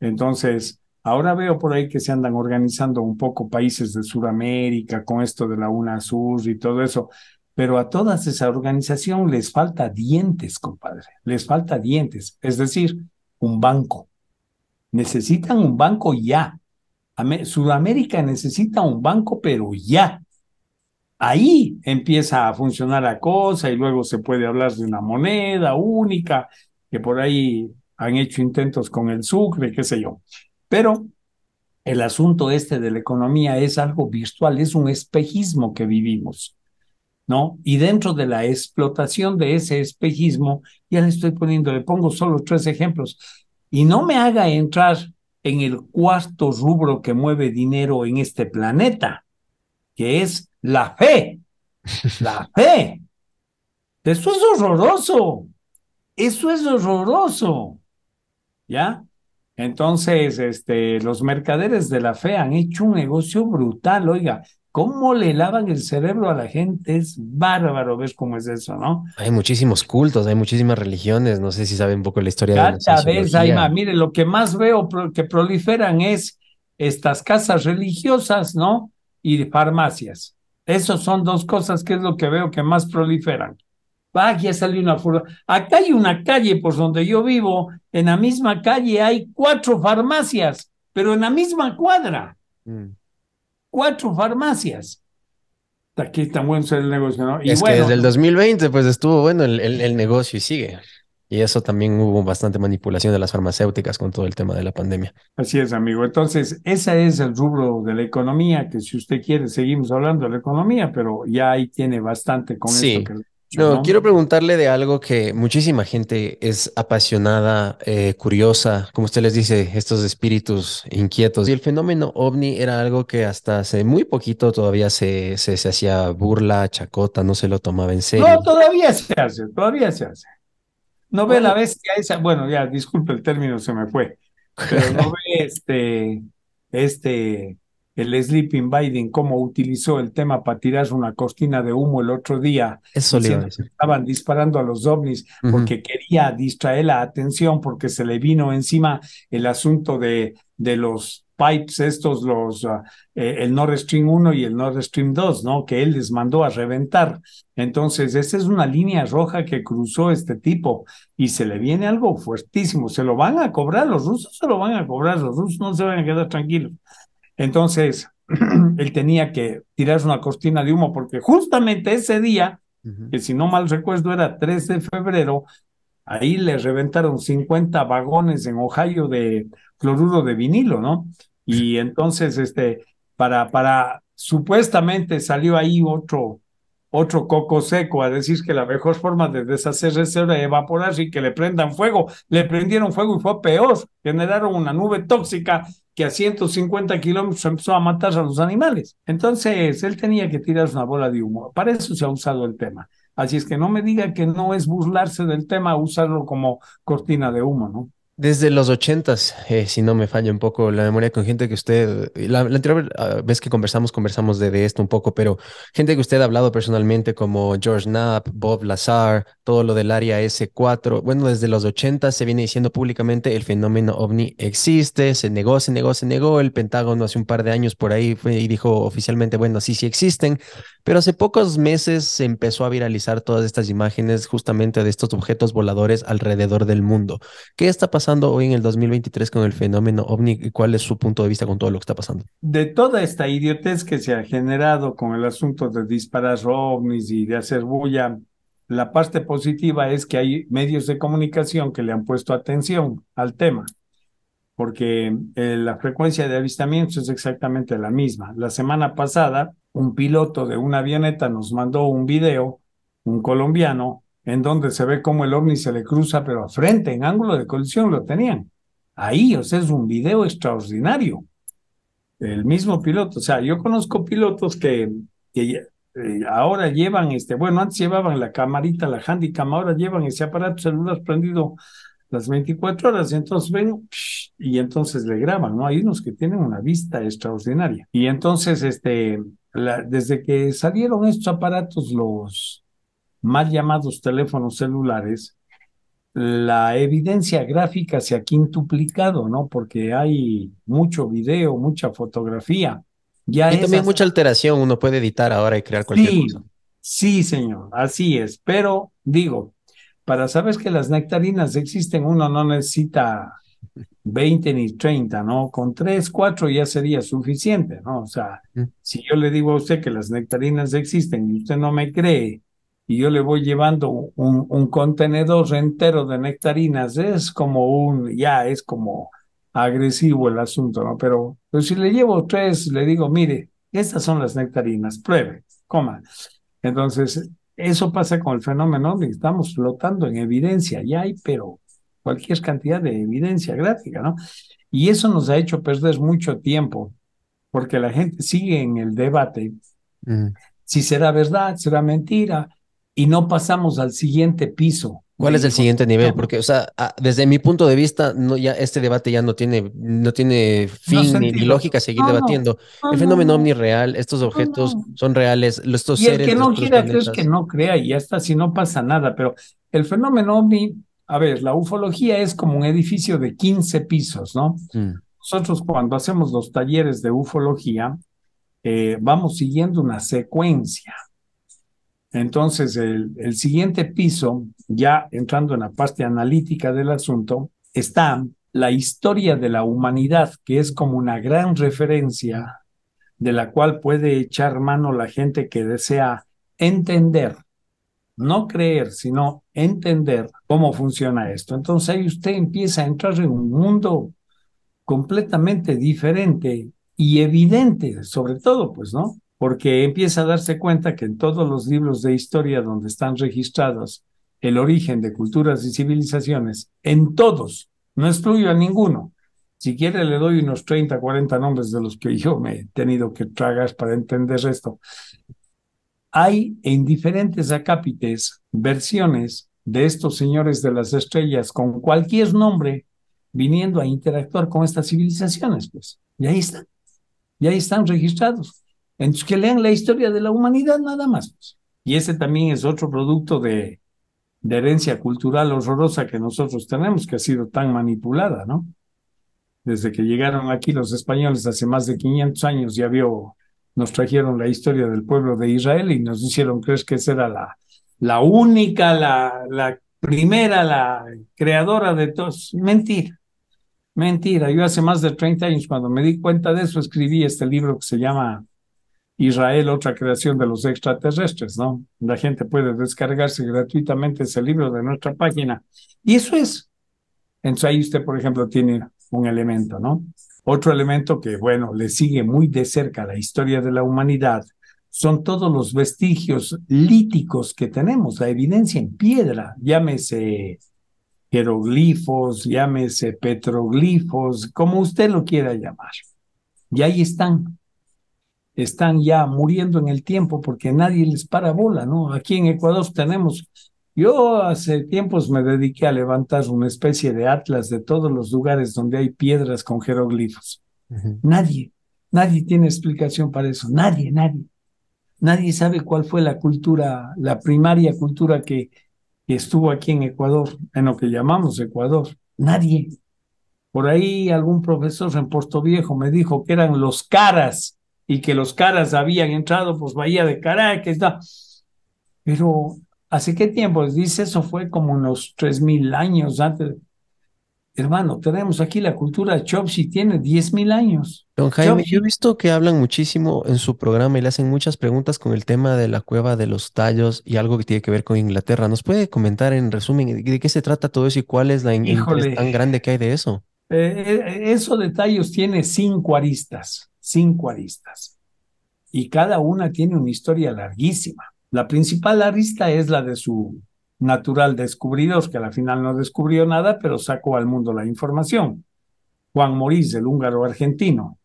Entonces, Ahora veo por ahí que se andan organizando un poco países de Sudamérica con esto de la UNASUR y todo eso, pero a todas esa organización les falta dientes, compadre, les falta dientes, es decir, un banco. Necesitan un banco ya. Sudamérica necesita un banco, pero ya. Ahí empieza a funcionar la cosa y luego se puede hablar de una moneda única, que por ahí han hecho intentos con el Sucre, qué sé yo. Pero el asunto este de la economía es algo virtual, es un espejismo que vivimos, ¿no? Y dentro de la explotación de ese espejismo, ya le estoy poniendo, le pongo solo tres ejemplos, y no me haga entrar en el cuarto rubro que mueve dinero en este planeta, que es la fe. <laughs> La fe. Eso es horroroso. Eso es horroroso. ¿Ya? Entonces, este, los mercaderes de la fe han hecho un negocio brutal, oiga, cómo le lavan el cerebro a la gente es bárbaro, ves cómo es eso, ¿no? Hay muchísimos cultos, hay muchísimas religiones, no sé si saben un poco la historia de la mire, lo que más veo que proliferan es estas casas religiosas, ¿no? Y farmacias. Esas son dos cosas que es lo que veo que más proliferan una Acá hay una calle, por donde yo vivo, en la misma calle hay cuatro farmacias, pero en la misma cuadra. Mm. Cuatro farmacias. Aquí tan bueno es el negocio, ¿no? es que desde el 2020, pues estuvo bueno el, negocio y sigue. Y eso también hubo bastante manipulación de las farmacéuticas con todo el tema de la pandemia. Así es, amigo. Entonces, ese es el rubro de la economía, que si usted quiere, seguimos hablando de la economía, pero ya ahí tiene bastante con esto que no, quiero preguntarle de algo que muchísima gente es apasionada, eh, curiosa, como usted les dice, estos espíritus inquietos. Y el fenómeno ovni era algo que hasta hace muy poquito todavía se, se, hacía burla, chacota, no se lo tomaba en serio. No, todavía se hace, todavía se hace. No ve la bestia esa, bueno, ya, disculpe el término, se me fue, pero no <laughs> ve este, este, el Sleeping Biden, cómo utilizó el tema para tirar una costina de humo el otro día. Eso Estaban disparando a los ovnis porque quería distraer la atención porque se le vino encima el asunto de, de los pipes estos, los, ah, eh, el Nord Stream 1 y el Nord Stream 2, ¿no? Que él les mandó a reventar. Entonces, esa es una línea roja que cruzó este tipo y se le viene algo fuertísimo. Se lo van a cobrar los rusos, se lo van a cobrar los rusos, no se van a quedar tranquilos. Entonces, <clears throat> él tenía que tirarse una cortina de humo porque justamente ese día, que si no mal recuerdo era 3 de febrero, ahí le reventaron 50 vagones en Ohio de cloruro de vinilo, ¿no? Y entonces, este, para, para, supuestamente salió ahí otro, otro coco seco a decir que la mejor forma de deshacerse era evaporarse y que le prendan fuego. Le prendieron fuego y fue peor. Generaron una nube tóxica que a 150 kilómetros empezó a matar a los animales. Entonces, él tenía que tirar una bola de humo. Para eso se ha usado el tema. Así es que no me diga que no es burlarse del tema, usarlo como cortina de humo, ¿no? Desde los ochentas, eh, si no me falla un poco la memoria con gente que usted, la, anterior vez que conversamos, conversamos de, esto un poco, pero gente que usted ha hablado personalmente como George Knapp, Bob Lazar, todo lo del área S4, bueno, desde los ochentas se viene diciendo públicamente el fenómeno ovni existe, se negó, se negó, se negó, el Pentágono hace un par de años por ahí y dijo oficialmente, bueno, sí, sí existen, pero hace pocos meses se empezó a viralizar todas estas imágenes justamente de estos objetos voladores alrededor del mundo. ¿Qué está pasando? pasando hoy en el 2023 con el fenómeno ovni y cuál es su punto de vista con todo lo que está pasando? De toda esta idiotez que se ha generado con el asunto de disparar ovnis y de hacer bulla, la parte positiva es que hay medios de comunicación que le han puesto atención al tema, porque eh, la frecuencia de avistamientos es exactamente la misma. La semana pasada, un piloto de una avioneta nos mandó un video, un colombiano, en donde se ve cómo el ovni se le cruza, pero frente, en ángulo de colisión, lo tenían. Ahí, o sea, es un video extraordinario. El mismo piloto, o sea, yo conozco pilotos que, que eh, ahora llevan este, bueno, antes llevaban la camarita, la handicam, ahora llevan ese aparato celular prendido las 24 horas, y entonces ven y entonces le graban, ¿no? Hay unos que tienen una vista extraordinaria. Y entonces, este, desde que salieron estos aparatos, los, mal llamados teléfonos celulares, la evidencia gráfica se ha quintuplicado, ¿no? Porque hay mucho video, mucha fotografía. y también mucha alteración, uno puede editar ahora y crear cualquier sí, cosa. Sí, señor, así es. Pero digo, para saber que las nectarinas existen, uno no necesita 20 ni 30, ¿no? Con 3, 4 ya sería suficiente, ¿no? O sea, si yo le digo a usted que las nectarinas existen y usted no me cree y yo le voy llevando un, un contenedor entero de nectarinas, es como un, ya es como agresivo el asunto, ¿no? Pero, pues, si le llevo tres, le digo, mire, estas son las nectarinas, pruebe, coma. Entonces, eso pasa con el fenómeno de que estamos flotando en evidencia, ya hay, pero cualquier cantidad de evidencia gráfica, ¿no? Y eso nos ha hecho perder mucho tiempo, porque la gente sigue en el debate. Mm. Si será verdad, será mentira, y no pasamos al siguiente piso. ¿Cuál es el siguiente nivel? Porque, o sea, ah, desde mi punto de vista, no, ya este debate ya no tiene, no tiene fin ni, lógica seguir debatiendo. el fenómeno ovni real, estos objetos son reales, estos y El que no quiera que que no crea y ya está, si no pasa nada. Pero el fenómeno ovni, a ver, la ufología es como un edificio de 15 pisos, ¿no? Mm. Nosotros cuando hacemos los talleres de ufología, eh, vamos siguiendo una secuencia. Entonces, el, siguiente piso, ya entrando en la parte analítica del asunto, está la historia de la humanidad, que es como una gran referencia de la cual puede echar mano la gente que desea entender, no creer, sino entender cómo funciona esto. Entonces ahí usted empieza a entrar en un mundo completamente diferente y evidente, sobre todo, pues, ¿no? porque empieza a darse cuenta que en todos los libros de historia donde están registrados el origen de culturas y civilizaciones, en todos, no excluyo a ninguno. Si quiere le doy unos 30, 40 nombres de los que yo me he tenido que tragar para entender esto. Hay en diferentes acápites versiones de estos señores de las estrellas con cualquier nombre viniendo a interactuar con estas civilizaciones, pues. Y ahí están. Y ahí están registrados. Entonces, que lean la historia de la humanidad nada más. Pues. Y ese también es otro producto de, herencia cultural horrorosa que nosotros tenemos, que ha sido tan manipulada, ¿no? Desde que llegaron aquí los españoles hace más de 500 años, ya vio, nos trajeron la historia del pueblo de Israel y nos hicieron crees que esa era la, la única, la, la primera, la creadora de todos. Mentira, mentira. Yo hace más de 30 años, cuando me di cuenta de eso, escribí este libro que se llama Israel, otra creación de los extraterrestres, ¿no? La gente puede descargarse gratuitamente ese libro de nuestra página. Y eso es. Entonces ahí usted, por ejemplo, tiene un elemento, ¿no? Otro elemento que, bueno, le sigue muy de cerca la historia de la humanidad son todos los vestigios líticos que tenemos, la evidencia en piedra, llámese jeroglifos, llámese petroglifos, como usted lo quiera llamar. Y ahí están, están ya muriendo en el tiempo porque nadie les para bola, ¿no? Aquí en Ecuador tenemos, yo hace tiempos me dediqué a levantar una especie de atlas de todos los lugares donde hay piedras con jeroglíficos. Nadie, nadie tiene explicación para eso, nadie, nadie. Nadie sabe cuál fue la cultura, la primaria cultura que estuvo aquí en Ecuador, en lo que llamamos Ecuador. Nadie. Por ahí algún profesor en Puerto Viejo me dijo que eran los caras y que los caras habían entrado, pues Bahía de Caracas, está. Pero, ¿hace qué tiempo? dice, eso fue como unos 3.000 años antes. Hermano, tenemos aquí la cultura Chopsi, tiene 10.000 años. Don Jaime, yo he visto que hablan muchísimo en su programa y le hacen muchas preguntas con el tema de la cueva de los tallos y algo que tiene que ver con Inglaterra. ¿Nos puede comentar en resumen de qué se trata todo eso y cuál es la tan grande que hay de eso? Eh, eh, eso de tallos tiene cinco aristas cinco aristas y cada una tiene una historia larguísima. La principal arista es la de su natural descubridor, que al final no descubrió nada, pero sacó al mundo la información. Juan Morís, el húngaro argentino.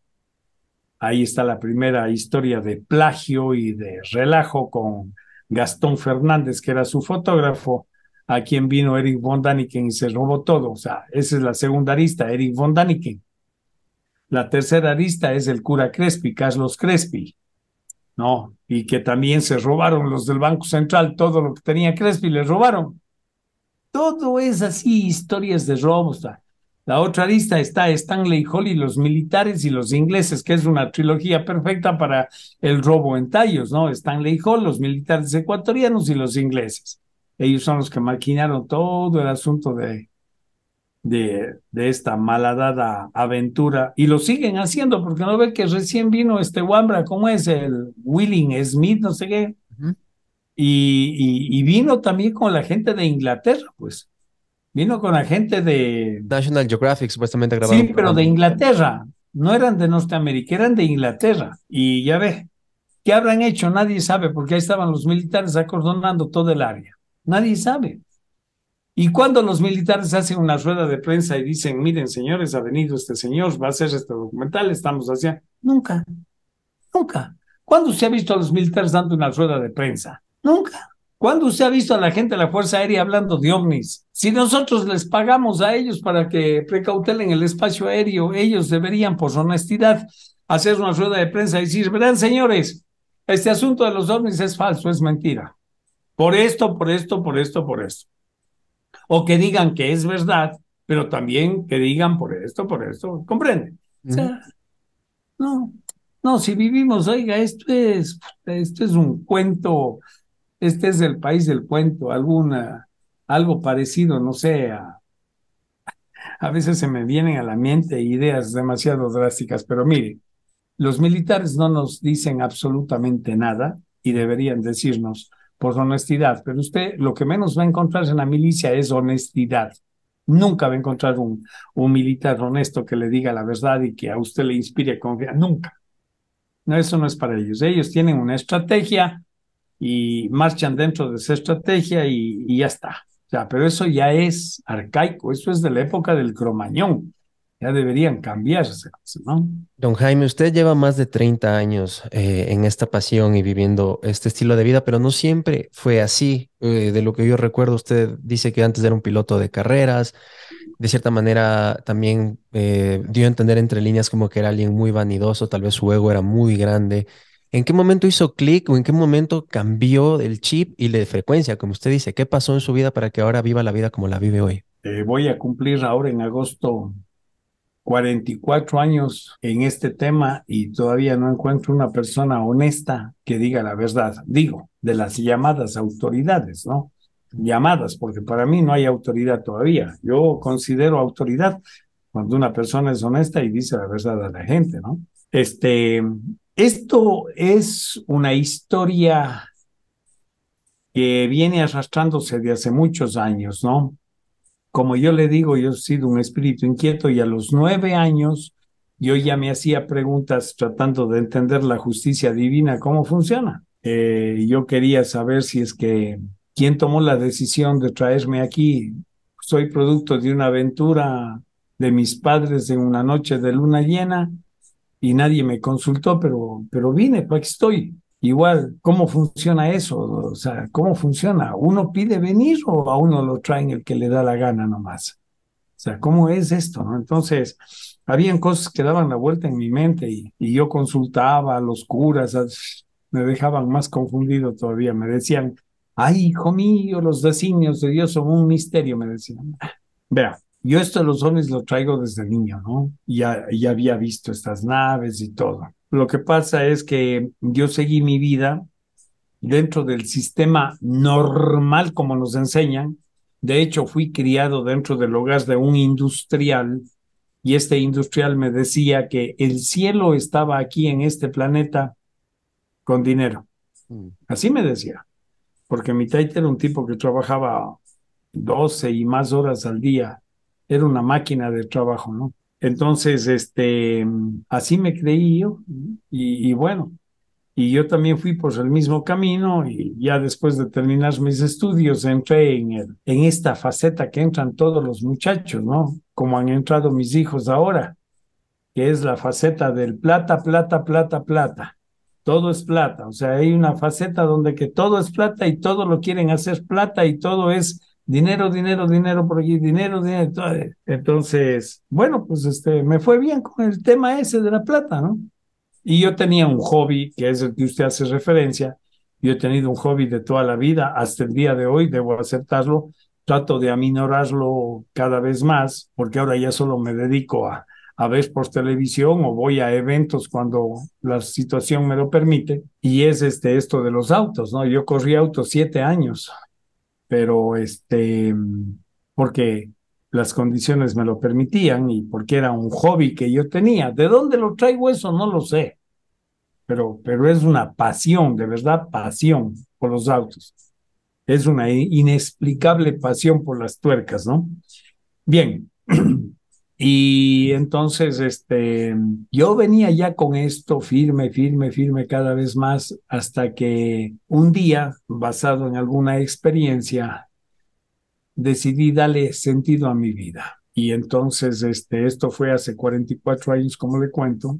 Ahí está la primera historia de plagio y de relajo con Gastón Fernández, que era su fotógrafo, a quien vino Eric von Daniken y se robó todo. O sea, esa es la segunda arista, Eric von Daniken. La tercera arista es el cura Crespi, Carlos Crespi, ¿no? Y que también se robaron los del Banco Central, todo lo que tenía Crespi les robaron. Todo es así, historias de robos. La otra arista está Stanley y los militares y los ingleses, que es una trilogía perfecta para el robo en tallos, ¿no? Stanley Hall, los militares ecuatorianos y los ingleses. Ellos son los que maquinaron todo el asunto de, de, de esta malhadada aventura y lo siguen haciendo porque no ve que recién vino este Wambra, ¿cómo es? El Willing Smith, no sé qué. y, vino también con la gente de Inglaterra, pues. Vino con la gente de... National Geographic, supuestamente grabado. Sí, pero de Inglaterra. No eran de Norteamérica, eran de Inglaterra. Y ya ve, ¿qué habrán hecho? Nadie sabe, porque ahí estaban los militares acordonando todo el área. Nadie sabe. Y cuando los militares hacen una rueda de prensa y dicen, miren señores, ha venido este señor, va a hacer este documental, estamos hacia... Nunca, nunca. ¿Cuándo se ha visto a los militares dando una rueda de prensa? Nunca. ¿Cuándo usted ha visto a la gente de la Fuerza Aérea hablando de ovnis? Si nosotros les pagamos a ellos para que precautelen el espacio aéreo, ellos deberían, por honestidad, hacer una rueda de prensa y decir, verán, señores, este asunto de los ovnis es falso, es mentira. Por esto, por esto, por esto, por esto o que digan que es verdad, pero también que digan por esto, por esto, comprende. no, no, si vivimos, oiga, esto es, es un cuento, este es el país del cuento, alguna, algo parecido, no sé, a, a veces se me vienen a la mente ideas demasiado drásticas, pero mire, los militares no nos dicen absolutamente nada y deberían decirnos, por honestidad, pero usted lo que menos va a encontrar en la milicia es honestidad. Nunca va a encontrar un, militar honesto que le diga la verdad y que a usted le inspire confianza. Nunca. No, eso no es para ellos. Ellos tienen una estrategia y marchan dentro de esa estrategia y, y ya está. O pero eso ya es arcaico, eso es de la época del cromañón ya deberían cambiarse, ¿no? Don Jaime, usted lleva más de 30 años eh, en esta pasión y viviendo este estilo de vida, pero no siempre fue así. Eh, de lo que yo recuerdo, usted dice que antes era un piloto de carreras, de cierta manera también eh, dio a entender entre líneas como que era alguien muy vanidoso, tal vez su ego era muy grande. ¿En qué momento hizo clic o en qué momento cambió el chip y la frecuencia, como usted dice? ¿Qué pasó en su vida para que ahora viva la vida como la vive hoy? voy a cumplir ahora en agosto 44 años en este tema y todavía no encuentro una persona honesta que diga la verdad. Digo, de las llamadas autoridades, ¿no? Llamadas, porque para mí no hay autoridad todavía. Yo considero autoridad cuando una persona es honesta y dice la verdad a la gente, ¿no? Este, esto es una historia que viene arrastrándose de hace muchos años, ¿no? Como yo le digo, yo he sido un espíritu inquieto y a los nueve años yo ya me hacía preguntas tratando de entender la justicia divina, cómo funciona. Eh, yo quería saber si es que quién tomó la decisión de traerme aquí. Soy producto de una aventura de mis padres en una noche de luna llena y nadie me consultó, pero, pero vine, pues aquí estoy. Igual, ¿cómo funciona eso? O sea, ¿cómo funciona? ¿Uno pide venir o a uno lo traen el que le da la gana nomás? O sea, ¿cómo es esto? Entonces, habían cosas que daban la vuelta en mi mente y, yo consultaba a los curas, me dejaban más confundido todavía, me decían, ay, hijo mío, los designios de Dios son un misterio, me decían. Vea, yo esto de los hombres lo traigo desde niño, ¿no? Ya, ya había visto estas naves y todo. Lo que pasa es que yo seguí mi vida dentro del sistema normal como nos enseñan. De hecho, fui criado dentro del hogar de un industrial y este industrial me decía que el cielo estaba aquí en este planeta con dinero. Mm. Así me decía, porque mi taita era un tipo que trabajaba 12 y más horas al día, era una máquina de trabajo, ¿no? Entonces, este, así me creí yo y, y bueno, y yo también fui por el mismo camino y ya después de terminar mis estudios entré en, en esta faceta que entran todos los muchachos, ¿no? Como han entrado mis hijos ahora, que es la faceta del plata, plata, plata, plata. Todo es plata, o sea, hay una faceta donde que todo es plata y todo lo quieren hacer plata y todo es dinero, dinero, dinero por allí, dinero, dinero. Entonces, bueno, pues este, me fue bien con el tema ese de la plata, ¿no? Y yo tenía un hobby, que es el que usted hace referencia. Yo he tenido un hobby de toda la vida, hasta el día de hoy, debo aceptarlo. Trato de aminorarlo cada vez más, porque ahora ya solo me dedico a, a ver por televisión o voy a eventos cuando la situación me lo permite. Y es este, esto de los autos, ¿no? Yo corrí autos siete años pero este, mm, porque las condiciones me lo permitían y porque era un hobby que yo tenía. ¿De dónde lo traigo eso? No lo sé. Pero, pero es una pasión, de verdad, pasión por los autos. Es una inexplicable pasión por las tuercas, ¿no? Bien, <clears throat> Y entonces, este, yo venía ya con esto firme, firme, firme cada vez más, hasta que un día, basado en alguna experiencia, decidí darle sentido a mi vida. Y entonces, este, esto fue hace 44 años, como le cuento,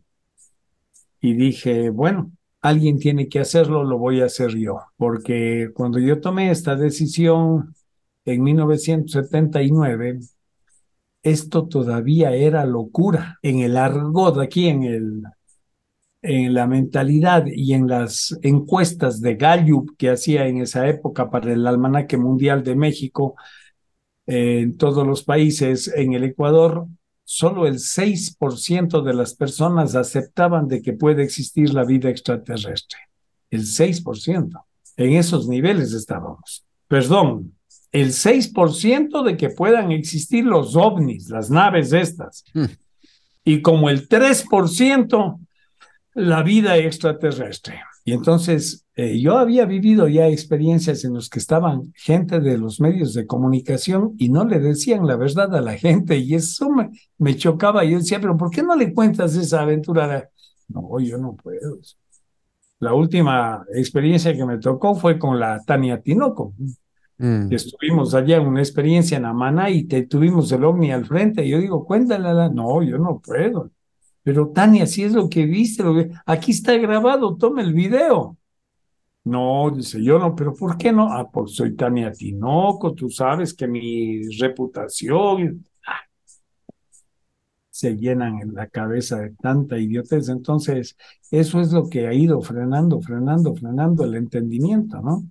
y dije, bueno, alguien tiene que hacerlo, lo voy a hacer yo, porque cuando yo tomé esta decisión en 1979, esto todavía era locura en el argot aquí, en, el, en la mentalidad y en las encuestas de Gallup que hacía en esa época para el Almanaque Mundial de México, eh, en todos los países, en el Ecuador, solo el 6% de las personas aceptaban de que puede existir la vida extraterrestre. El 6%. En esos niveles estábamos. Perdón, el 6% de que puedan existir los ovnis, las naves estas, hmm. y como el 3% la vida extraterrestre. Y entonces eh, yo había vivido ya experiencias en las que estaban gente de los medios de comunicación y no le decían la verdad a la gente y eso me, me chocaba. Yo decía, pero ¿por qué no le cuentas esa aventura? No, yo no puedo. La última experiencia que me tocó fue con la Tania Tinoco, Mm. Estuvimos allá en una experiencia en Amana y te, tuvimos el ovni al frente. Y yo digo, cuéntala, no, yo no puedo. Pero Tania, si es lo que viste, lo aquí está grabado, toma el video. No, dice yo no, pero ¿por qué no? Ah, pues soy Tania Tinoco, tú sabes que mi reputación. Ah. se llenan en la cabeza de tanta idiotez. Entonces, eso es lo que ha ido frenando, frenando, frenando el entendimiento, ¿no?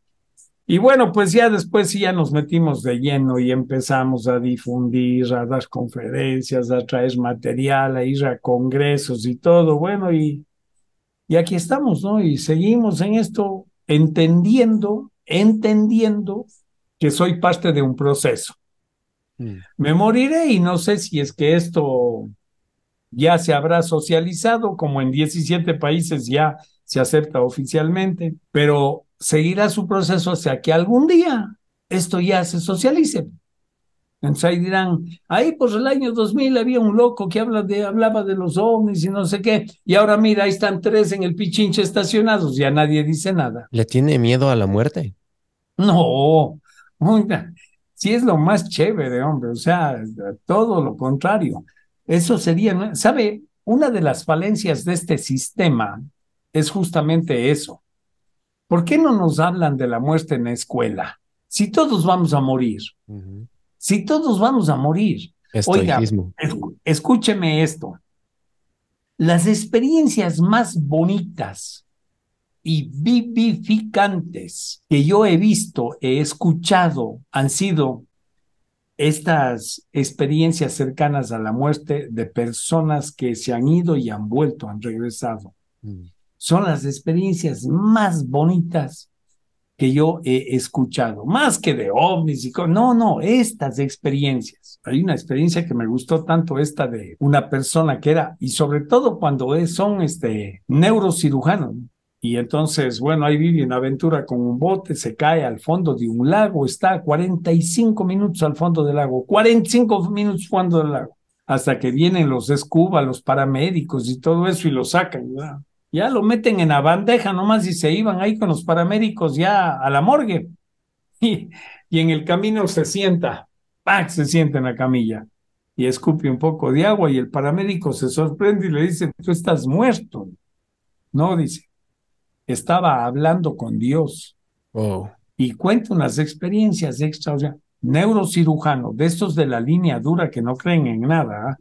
Y bueno, pues ya después sí ya nos metimos de lleno y empezamos a difundir, a dar conferencias, a traer material, a ir a congresos y todo. Bueno, y, y aquí estamos, ¿no? Y seguimos en esto entendiendo, entendiendo que soy parte de un proceso. Mm. Me moriré y no sé si es que esto ya se habrá socializado, como en 17 países ya se acepta oficialmente, pero seguirá su proceso hasta que algún día esto ya se socialice. Entonces ahí dirán, ahí por pues, el año 2000 había un loco que habla de, hablaba de los ovnis y no sé qué, y ahora mira, ahí están tres en el pichinche estacionados, ya nadie dice nada. ¿Le tiene miedo a la muerte? No, si es lo más chévere, hombre, o sea, todo lo contrario. Eso sería, ¿sabe? Una de las falencias de este sistema es justamente eso, ¿Por qué no nos hablan de la muerte en la escuela? Si todos vamos a morir, si todos vamos a morir. Oiga, escúcheme esto. Las experiencias más bonitas y vivificantes que yo he visto, he escuchado, han sido estas experiencias cercanas a la muerte de personas que se han ido y han vuelto, han regresado. Mm son las experiencias más bonitas que yo he escuchado, más que de ovnis y cosas. No, no, estas experiencias. Hay una experiencia que me gustó tanto, esta de una persona que era, y sobre todo cuando son este, neurocirujanos. Y entonces, bueno, ahí vive una aventura con un bote, se cae al fondo de un lago, está 45 minutos al fondo del lago, 45 minutos fondo del lago, hasta que vienen los escuba, los paramédicos y todo eso y lo sacan, ¿verdad? ya lo meten en la bandeja nomás y se iban ahí con los paramédicos ya a la morgue. Y, en el camino se sienta, ¡pac! se sienta en la camilla y escupe un poco de agua y el paramédico se sorprende y le dice, tú estás muerto. No, dice, estaba hablando con Dios. Oh. Y cuenta unas experiencias extraordinarias. Neurocirujano, de estos de la línea dura que no creen en nada,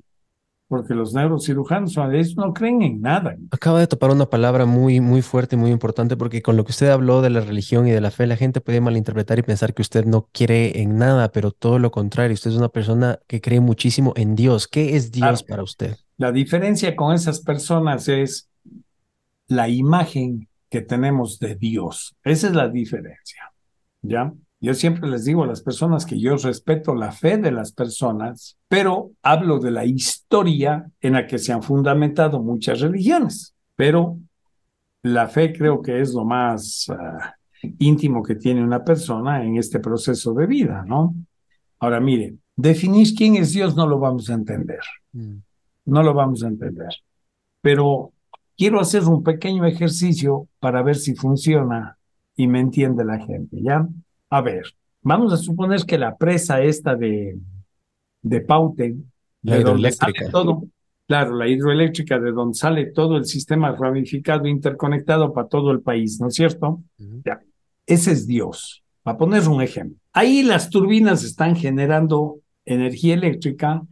porque los neurocirujanos cirujanos no creen en nada. Acaba de topar una palabra muy, muy fuerte y muy importante, porque con lo que usted habló de la religión y de la fe, la gente puede malinterpretar y pensar que usted no cree en nada, pero todo lo contrario, usted es una persona que cree muchísimo en Dios. ¿Qué es Dios para usted? La diferencia con esas personas es la imagen que tenemos de Dios. Esa es la diferencia, ¿ya? Yo siempre les digo a las personas que yo respeto la fe de las personas, pero hablo de la historia en la que se han fundamentado muchas religiones. Pero la fe creo que es lo más ah, íntimo que tiene una persona en este proceso de vida, ¿no? Ahora miren, definir quién es Dios no lo vamos a entender. Mm. No lo vamos a entender. Pero quiero hacer un pequeño ejercicio para ver si funciona y me entiende la gente, ¿ya? A ver, vamos a suponer que la presa esta de, de Pauten, la de donde sale todo, claro, la hidroeléctrica, de donde sale todo el sistema ramificado, interconectado para todo el país, ¿no es cierto? Ese es Dios. Para poner un ejemplo, ahí las turbinas están generando energía eléctrica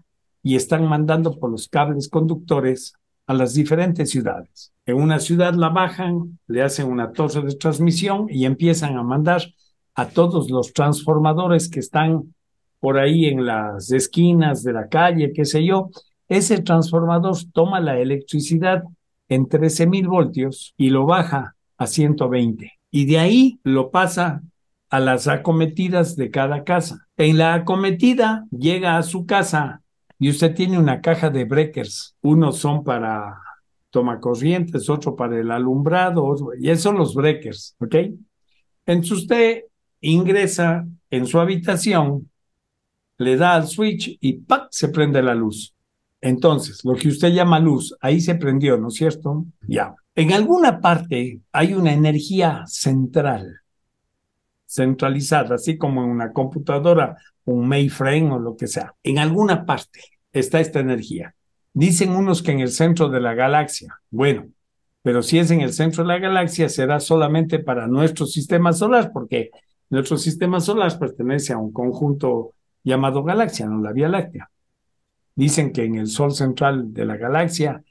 y están mandando por los cables conductores a las diferentes ciudades. En una ciudad la bajan, le hacen una torre de transmisión y empiezan a mandar a todos los transformadores que están por ahí en las esquinas de la calle, qué sé yo, ese transformador toma la electricidad en 13.000 voltios y lo baja a 120. Y de ahí lo pasa a las acometidas de cada casa. En la acometida llega a su casa y usted tiene una caja de breakers. Unos son para corrientes, otro para el alumbrado, y esos son los breakers, ¿ok? Entonces usted ingresa en su habitación, le da al switch y ¡pac! se prende la luz. Entonces, lo que usted llama luz, ahí se prendió, ¿no es cierto? Ya. En alguna parte hay una energía central, centralizada, así como en una computadora, un mainframe o lo que sea. En alguna parte está esta energía. Dicen unos que en el centro de la galaxia. Bueno, pero si es en el centro de la galaxia será solamente para nuestro sistema solar, porque nuestro sistema solar pertenece a un conjunto llamado galaxia, no la Vía Láctea. Dicen que en el Sol central de la galaxia,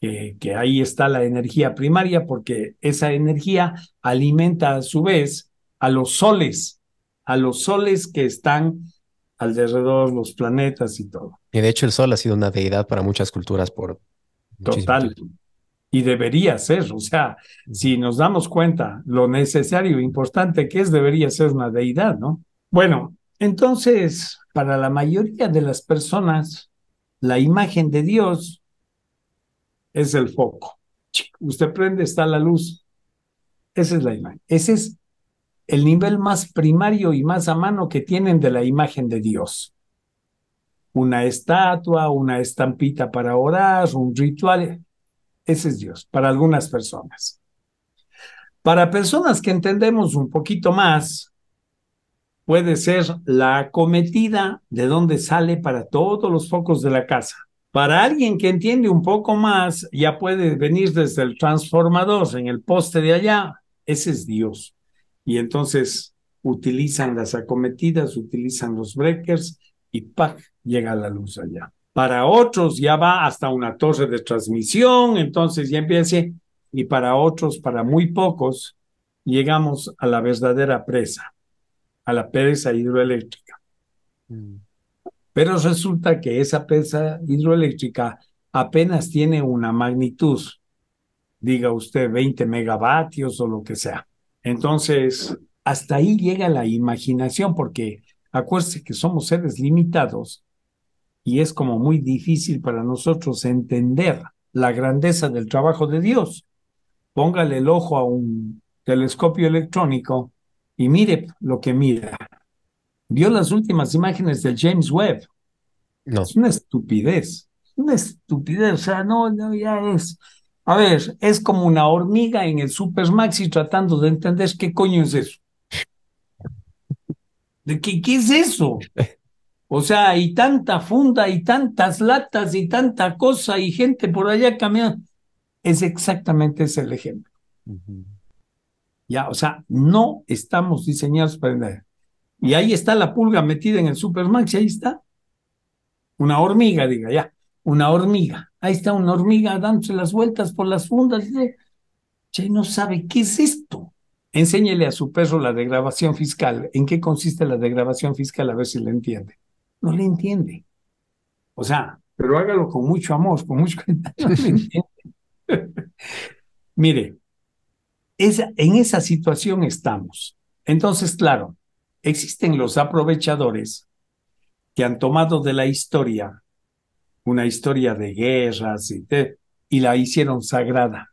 eh, que ahí está la energía primaria, porque esa energía alimenta a su vez a los soles, a los soles que están alrededor, los planetas y todo. Y de hecho el Sol ha sido una deidad para muchas culturas por... Total, tiempo y debería ser, o sea, si nos damos cuenta lo necesario e importante que es, debería ser una deidad, ¿no? Bueno, entonces, para la mayoría de las personas, la imagen de Dios es el foco. Usted prende, está la luz. Esa es la imagen. Ese es el nivel más primario y más a mano que tienen de la imagen de Dios. Una estatua, una estampita para orar, un ritual, ese es Dios para algunas personas. Para personas que entendemos un poquito más, puede ser la acometida de donde sale para todos los focos de la casa. Para alguien que entiende un poco más, ya puede venir desde el transformador, en el poste de allá. Ese es Dios. Y entonces utilizan las acometidas, utilizan los breakers y ¡pac! llega la luz allá para otros ya va hasta una torre de transmisión, entonces ya empiece. y para otros, para muy pocos, llegamos a la verdadera presa, a la presa hidroeléctrica. Mm. Pero resulta que esa presa hidroeléctrica apenas tiene una magnitud, diga usted 20 megavatios o lo que sea. Entonces, hasta ahí llega la imaginación, porque acuérdese que somos seres limitados y es como muy difícil para nosotros entender la grandeza del trabajo de Dios. Póngale el ojo a un telescopio electrónico y mire lo que mira. ¿Vio las últimas imágenes del James Webb? No. Es una estupidez. Una estupidez. O sea, no, no, ya es. A ver, es como una hormiga en el Supermaxi tratando de entender qué coño es eso. ¿De qué, qué es eso? <laughs> O sea, hay tanta funda y tantas latas y tanta cosa y gente por allá caminando. Es exactamente ese el ejemplo. Ya, o sea, no estamos diseñados para Y ahí está la pulga metida en el Supermax, ahí está. Una hormiga, diga ya, una hormiga. Ahí está una hormiga dándose las vueltas por las fundas. Dice, no sabe qué es esto. Enséñele a su perro la degrabación fiscal. ¿En qué consiste la degradación fiscal? A ver si le entiende no le entiende. O sea, pero hágalo con mucho amor, con mucho no <laughs> entiende. Mire, esa, en esa situación estamos. Entonces, claro, existen los aprovechadores que han tomado de la historia una historia de guerras y, y la hicieron sagrada,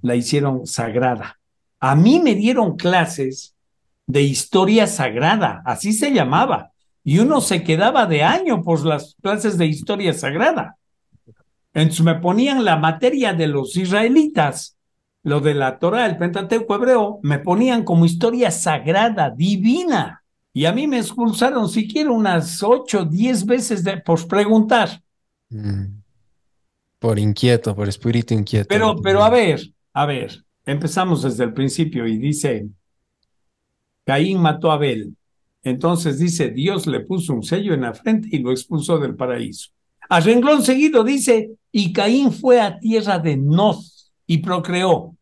la hicieron sagrada. A mí me dieron clases de historia sagrada, así se llamaba y uno se quedaba de año por las clases de historia sagrada. Entonces me ponían la materia de los israelitas, lo de la Torah, el Pentateuco hebreo, me ponían como historia sagrada, divina. Y a mí me expulsaron siquiera unas ocho, diez veces por preguntar. Mm. Por inquieto, por espíritu inquieto. Pero, pero a ver, a ver, empezamos desde el principio y dice, Caín mató a Abel. Entonces dice, Dios le puso un sello en la frente y lo expulsó del paraíso. A renglón seguido dice, y Caín fue a tierra de Noz y procreó.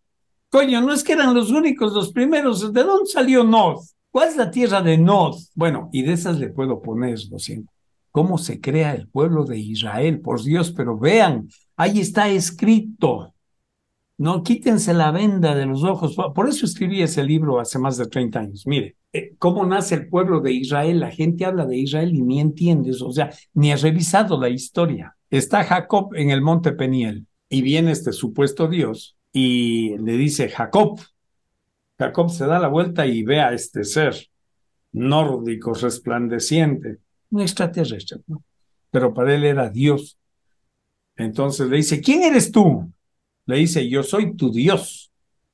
Coño, no es que eran los únicos, los primeros. ¿De dónde salió Noz? ¿Cuál es la tierra de Noz? Bueno, y de esas le puedo poner, lo siento. ¿Cómo se crea el pueblo de Israel? Por Dios, pero vean, ahí está escrito. No quítense la venda de los ojos. Por eso escribí ese libro hace más de 30 años. Mire, eh, cómo nace el pueblo de Israel. La gente habla de Israel y ni entiendes, o sea, ni has revisado la historia. Está Jacob en el monte Peniel y viene este supuesto Dios y le dice, Jacob, Jacob se da la vuelta y ve a este ser nórdico, resplandeciente, un extraterrestre, pero para él era Dios. Entonces le dice, ¿quién eres tú? Le dice, yo soy tu Dios.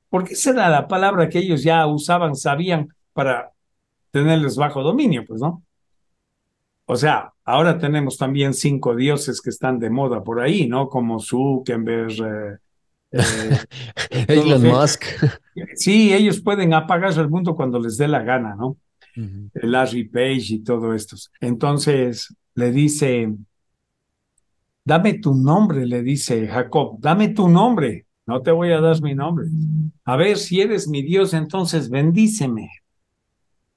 Porque esa era la palabra que ellos ya usaban, sabían, para tenerles bajo dominio, pues, ¿no? O sea, ahora tenemos también cinco dioses que están de moda por ahí, ¿no? Como Zuckerberg. Eh, eh, <laughs> Elon Musk. <laughs> Sí, ellos pueden apagar el mundo cuando les dé la gana, ¿no? El eh, Larry Page y todo esto. Entonces le dice, dame tu nombre, le dice Jacob, dame tu nombre, no te voy a dar mi nombre. A ver, si eres mi Dios, entonces bendíceme,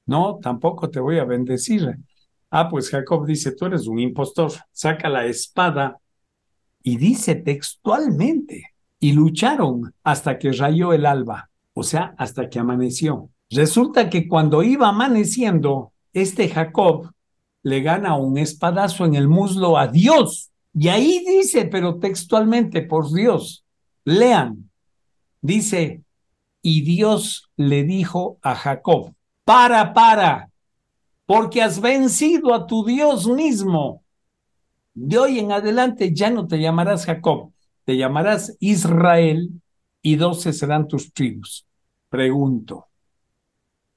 no, tampoco te voy a bendecir. Ah, pues Jacob dice, tú eres un impostor, saca la espada. Y dice textualmente, y lucharon hasta que rayó el alba, o sea, hasta que amaneció. Resulta que cuando iba amaneciendo, este Jacob le gana un espadazo en el muslo a Dios. Y ahí dice, pero textualmente, por Dios, lean, dice, y Dios le dijo a Jacob, para, para, porque has vencido a tu Dios mismo. De hoy en adelante ya no te llamarás Jacob, te llamarás Israel y doce serán tus tribus. Pregunto,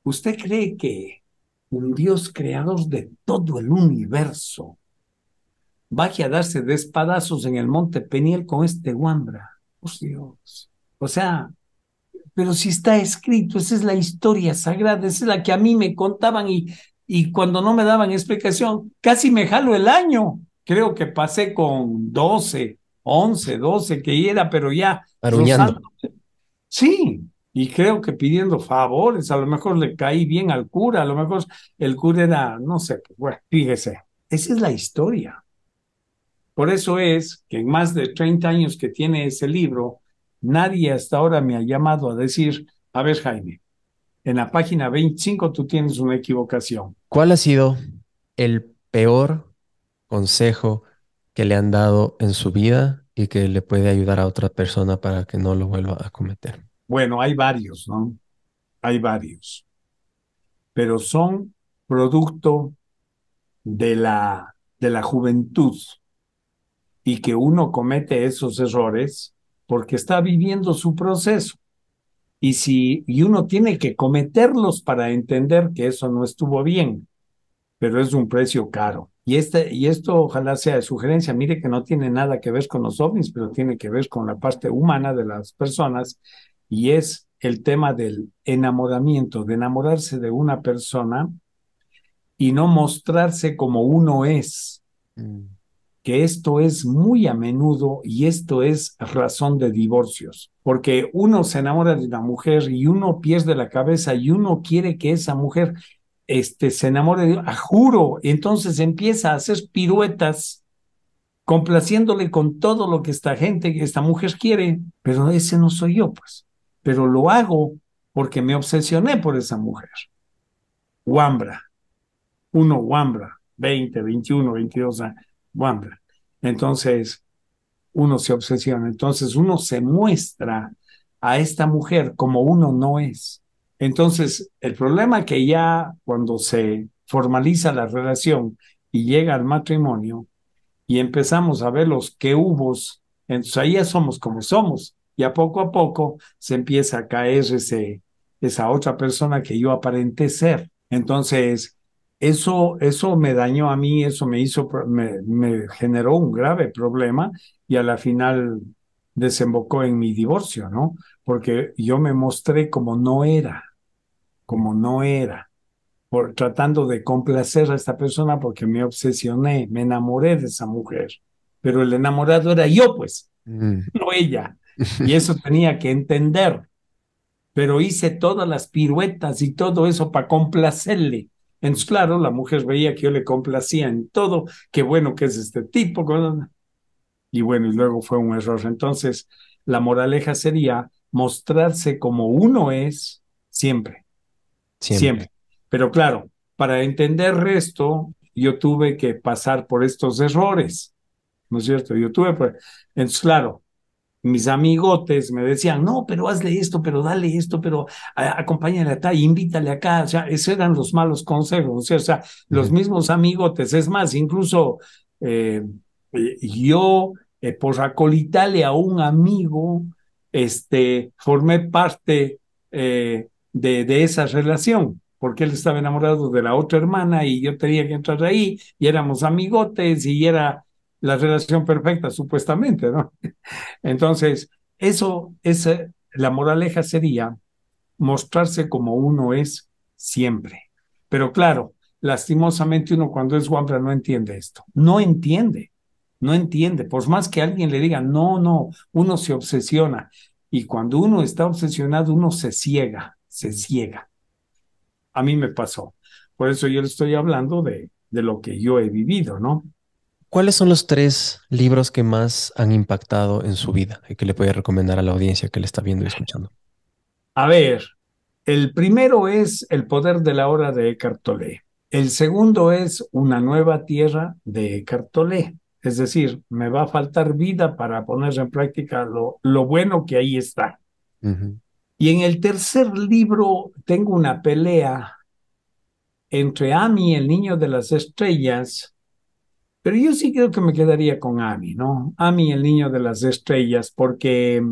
¿usted cree que un Dios creador de todo el universo baje a darse de en el monte Peniel con este Wambra? Oh Dios. O sea, pero si está escrito, esa es la historia sagrada, esa es la que a mí me contaban y, y cuando no me daban explicación, casi me jalo el año. Creo que pasé con 12, 11, 12, que era, pero ya. Aruñando. Sí, y creo que pidiendo favores, a lo mejor le caí bien al cura, a lo mejor el cura era, no sé, pues, bueno, fíjese, esa es la historia. Por eso es que en más de 30 años que tiene ese libro, Nadie hasta ahora me ha llamado a decir, a ver Jaime, en la página 25 tú tienes una equivocación. ¿Cuál ha sido el peor consejo que le han dado en su vida y que le puede ayudar a otra persona para que no lo vuelva a cometer? Bueno, hay varios, ¿no? Hay varios. Pero son producto de la, de la juventud y que uno comete esos errores porque está viviendo su proceso. Y, si, y uno tiene que cometerlos para entender que eso no estuvo bien, pero es un precio caro. Y, este, y esto ojalá sea de sugerencia. Mire que no tiene nada que ver con los ovnis, pero tiene que ver con la parte humana de las personas y es el tema del enamoramiento, de enamorarse de una persona y no mostrarse como uno es. Mm que esto es muy a menudo y esto es razón de divorcios, porque uno se enamora de una mujer y uno pierde la cabeza y uno quiere que esa mujer este, se enamore de, a juro, entonces empieza a hacer piruetas complaciéndole con todo lo que esta gente, esta mujer quiere, pero ese no soy yo, pues, pero lo hago porque me obsesioné por esa mujer. Wambra, uno Wambra, 20, 21, 22 años entonces, uno se obsesiona, entonces uno se muestra a esta mujer como uno no es. Entonces, el problema que ya cuando se formaliza la relación y llega al matrimonio y empezamos a ver los que hubo, entonces ahí ya somos como somos y a poco a poco se empieza a caer ese, esa otra persona que yo aparenté ser. Entonces, eso, eso me dañó a mí, eso me hizo, me, generó un grave problema y a la final desembocó en mi divorcio, ¿no? Porque yo me mostré como no era, como no era, por tratando de complacer a esta persona porque me obsesioné, me enamoré de esa mujer, pero el enamorado era yo, pues, mm. no ella. <laughs> Y eso tenía que entender. Pero hice todas las piruetas y todo eso para complacerle. Entonces, claro, la mujer veía que yo le complacía en todo, qué bueno que es este tipo. Y bueno, y luego fue un error. Entonces, la moraleja sería mostrarse como uno es siempre. Siempre. Pero claro, para entender esto, yo tuve que pasar por estos errores. ¿No es cierto? Yo tuve, pues, entonces, claro, mis amigotes me decían, no, pero hazle esto, pero dale esto, pero a, acompáñale invítale acá. O sea, esos eran los malos consejos. O sea, los mismos amigotes. Es más, incluso eh, yo, eh, por acolitarle a un amigo, este, formé parte eh, de, de esa relación porque él estaba enamorado de la otra hermana y yo tenía que entrar ahí y éramos amigotes y era la relación perfecta, supuestamente, ¿no? Entonces, eso es, la moraleja sería mostrarse como uno es siempre. Pero claro, lastimosamente uno cuando es guambra no entiende esto, no entiende, no entiende, por más que alguien le diga, no, no, uno se obsesiona. Y cuando uno está obsesionado, uno se ciega, se ciega. A mí me pasó. Por eso yo le estoy hablando de, de lo que yo he vivido, ¿no? ¿Cuáles son los tres libros que más han impactado en su vida y que le puede recomendar a la audiencia que le está viendo y escuchando? A ver, el primero es El poder de la hora de Eckhart El segundo es Una nueva tierra de Eckhart Es decir, me va a faltar vida para poner en práctica lo, lo bueno que ahí está. Y en el tercer libro tengo una pelea entre Ami, el niño de las estrellas, pero yo sí creo que me quedaría con Ami, ¿no? Ami, el niño de las estrellas, porque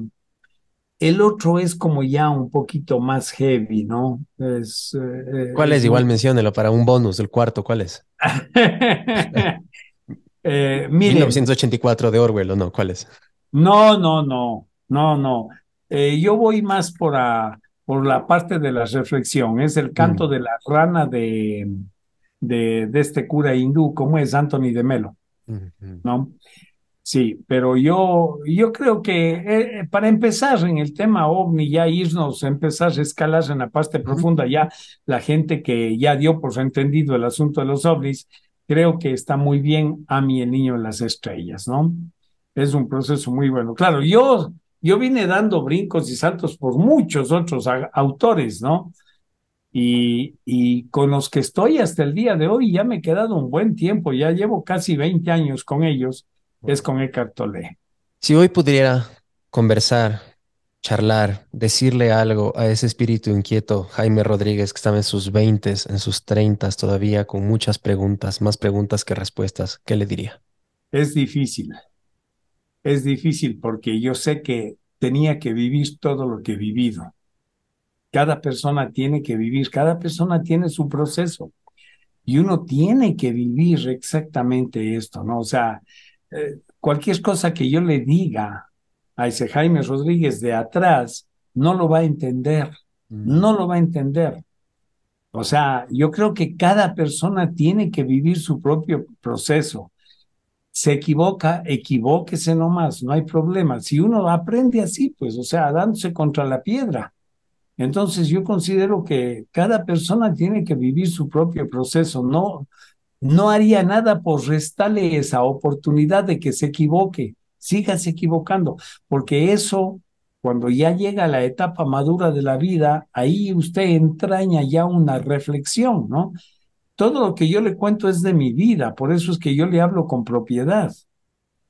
el otro es como ya un poquito más heavy, ¿no? Es, eh, eh, ¿Cuál es? Igual menciónelo para un bonus, el cuarto, ¿cuál es? <laughs> eh, 1984 de Orwell, ¿o no? ¿Cuál es? No, no, no, no, no. Eh, yo voy más por, la parte de la reflexión, es el canto mm. de la rana de de, este cura hindú, como es Anthony de Melo, ¿no? Sí, pero yo, yo creo que eh, eh, para empezar en el tema ovni, ya irnos, empezar a escalar en la parte profunda, ya la gente que ya dio por entendido el asunto de los ovnis, creo que está muy bien a mí el niño en las estrellas, ¿no? Es un proceso muy bueno. Claro, yo, yo vine dando brincos y saltos por muchos otros autores, ¿no? y, y, con los que estoy hasta el día de hoy, ya me he quedado un buen tiempo, ya llevo casi 20 años con ellos, es con Eckhart Tolle. Si hoy pudiera conversar, charlar, decirle algo a ese espíritu inquieto, Jaime Rodríguez, que estaba en sus 20, en sus 30 todavía, con muchas preguntas, más preguntas que respuestas, ¿qué le diría? Es difícil, es difícil porque yo sé que tenía que vivir todo lo que he vivido cada persona tiene que vivir, cada persona tiene su proceso. Y uno tiene que vivir exactamente esto, ¿no? O sea, eh, cualquier cosa que yo le diga a ese Jaime Rodríguez de atrás, no lo va a entender, no lo va a entender. O sea, yo creo que cada persona tiene que vivir su propio proceso. Se equivoca, equivóquese nomás, no hay problema. Si uno aprende así, pues, o sea, dándose contra la piedra. Entonces yo considero que cada persona tiene que vivir su propio proceso, no, no haría nada por restarle esa oportunidad de que se equivoque, se equivocando, porque eso, cuando ya llega a la etapa madura de la vida, ahí usted entraña ya una reflexión, ¿no? Todo lo que yo le cuento es de mi vida, por eso es que yo le hablo con propiedad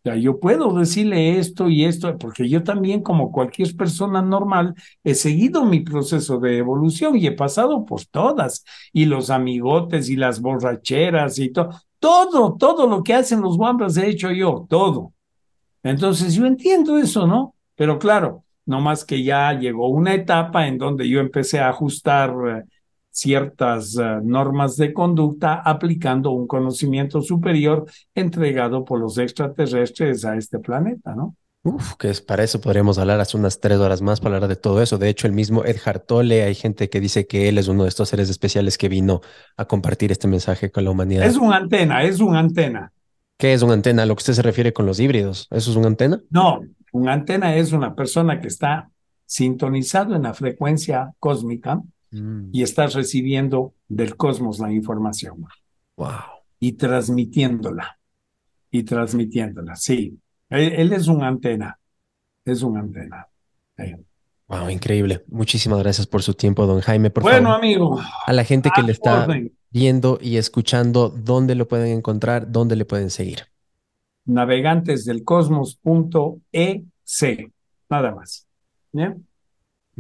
yo puedo decirle esto y esto, porque yo también, como cualquier persona normal, he seguido mi proceso de evolución y he pasado por todas, y los amigotes y las borracheras y todo, todo, todo lo que hacen los guambras he hecho yo, todo. Entonces yo entiendo eso, ¿no? Pero claro, no más que ya llegó una etapa en donde yo empecé a ajustar eh, ciertas eh, normas de conducta aplicando un conocimiento superior entregado por los extraterrestres a este planeta, ¿no? Uf, que es para eso podríamos hablar hace unas tres horas más para hablar de todo eso. De hecho, el mismo Ed Hartole, hay gente que dice que él es uno de estos seres especiales que vino a compartir este mensaje con la humanidad. Es una antena, es una antena. ¿Qué es una antena? ¿Lo que usted se refiere con los híbridos? ¿Eso es una antena? No, una antena es una persona que está sintonizado en la frecuencia cósmica Mm. y estás recibiendo del cosmos la información. Wow. Y transmitiéndola. Y transmitiéndola, sí. Él, es una antena. Es una antena. Wow, increíble. Muchísimas gracias por su tiempo, don Jaime. Por bueno, amigo. A la gente que le está viendo y escuchando, ¿dónde lo pueden encontrar? ¿Dónde le pueden seguir? Navegantes e nada más. ¿Bien?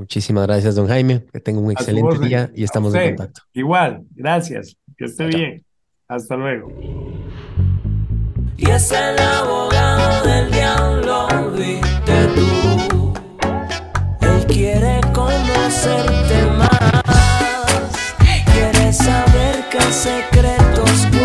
Muchísimas gracias, don Jaime. Que tenga un excelente día y estamos en contacto. Igual, gracias. Que esté bien. Hasta luego. Y es el abogado del diablo, viste tú. Él quiere conocerte más. Quiere saber qué secretos.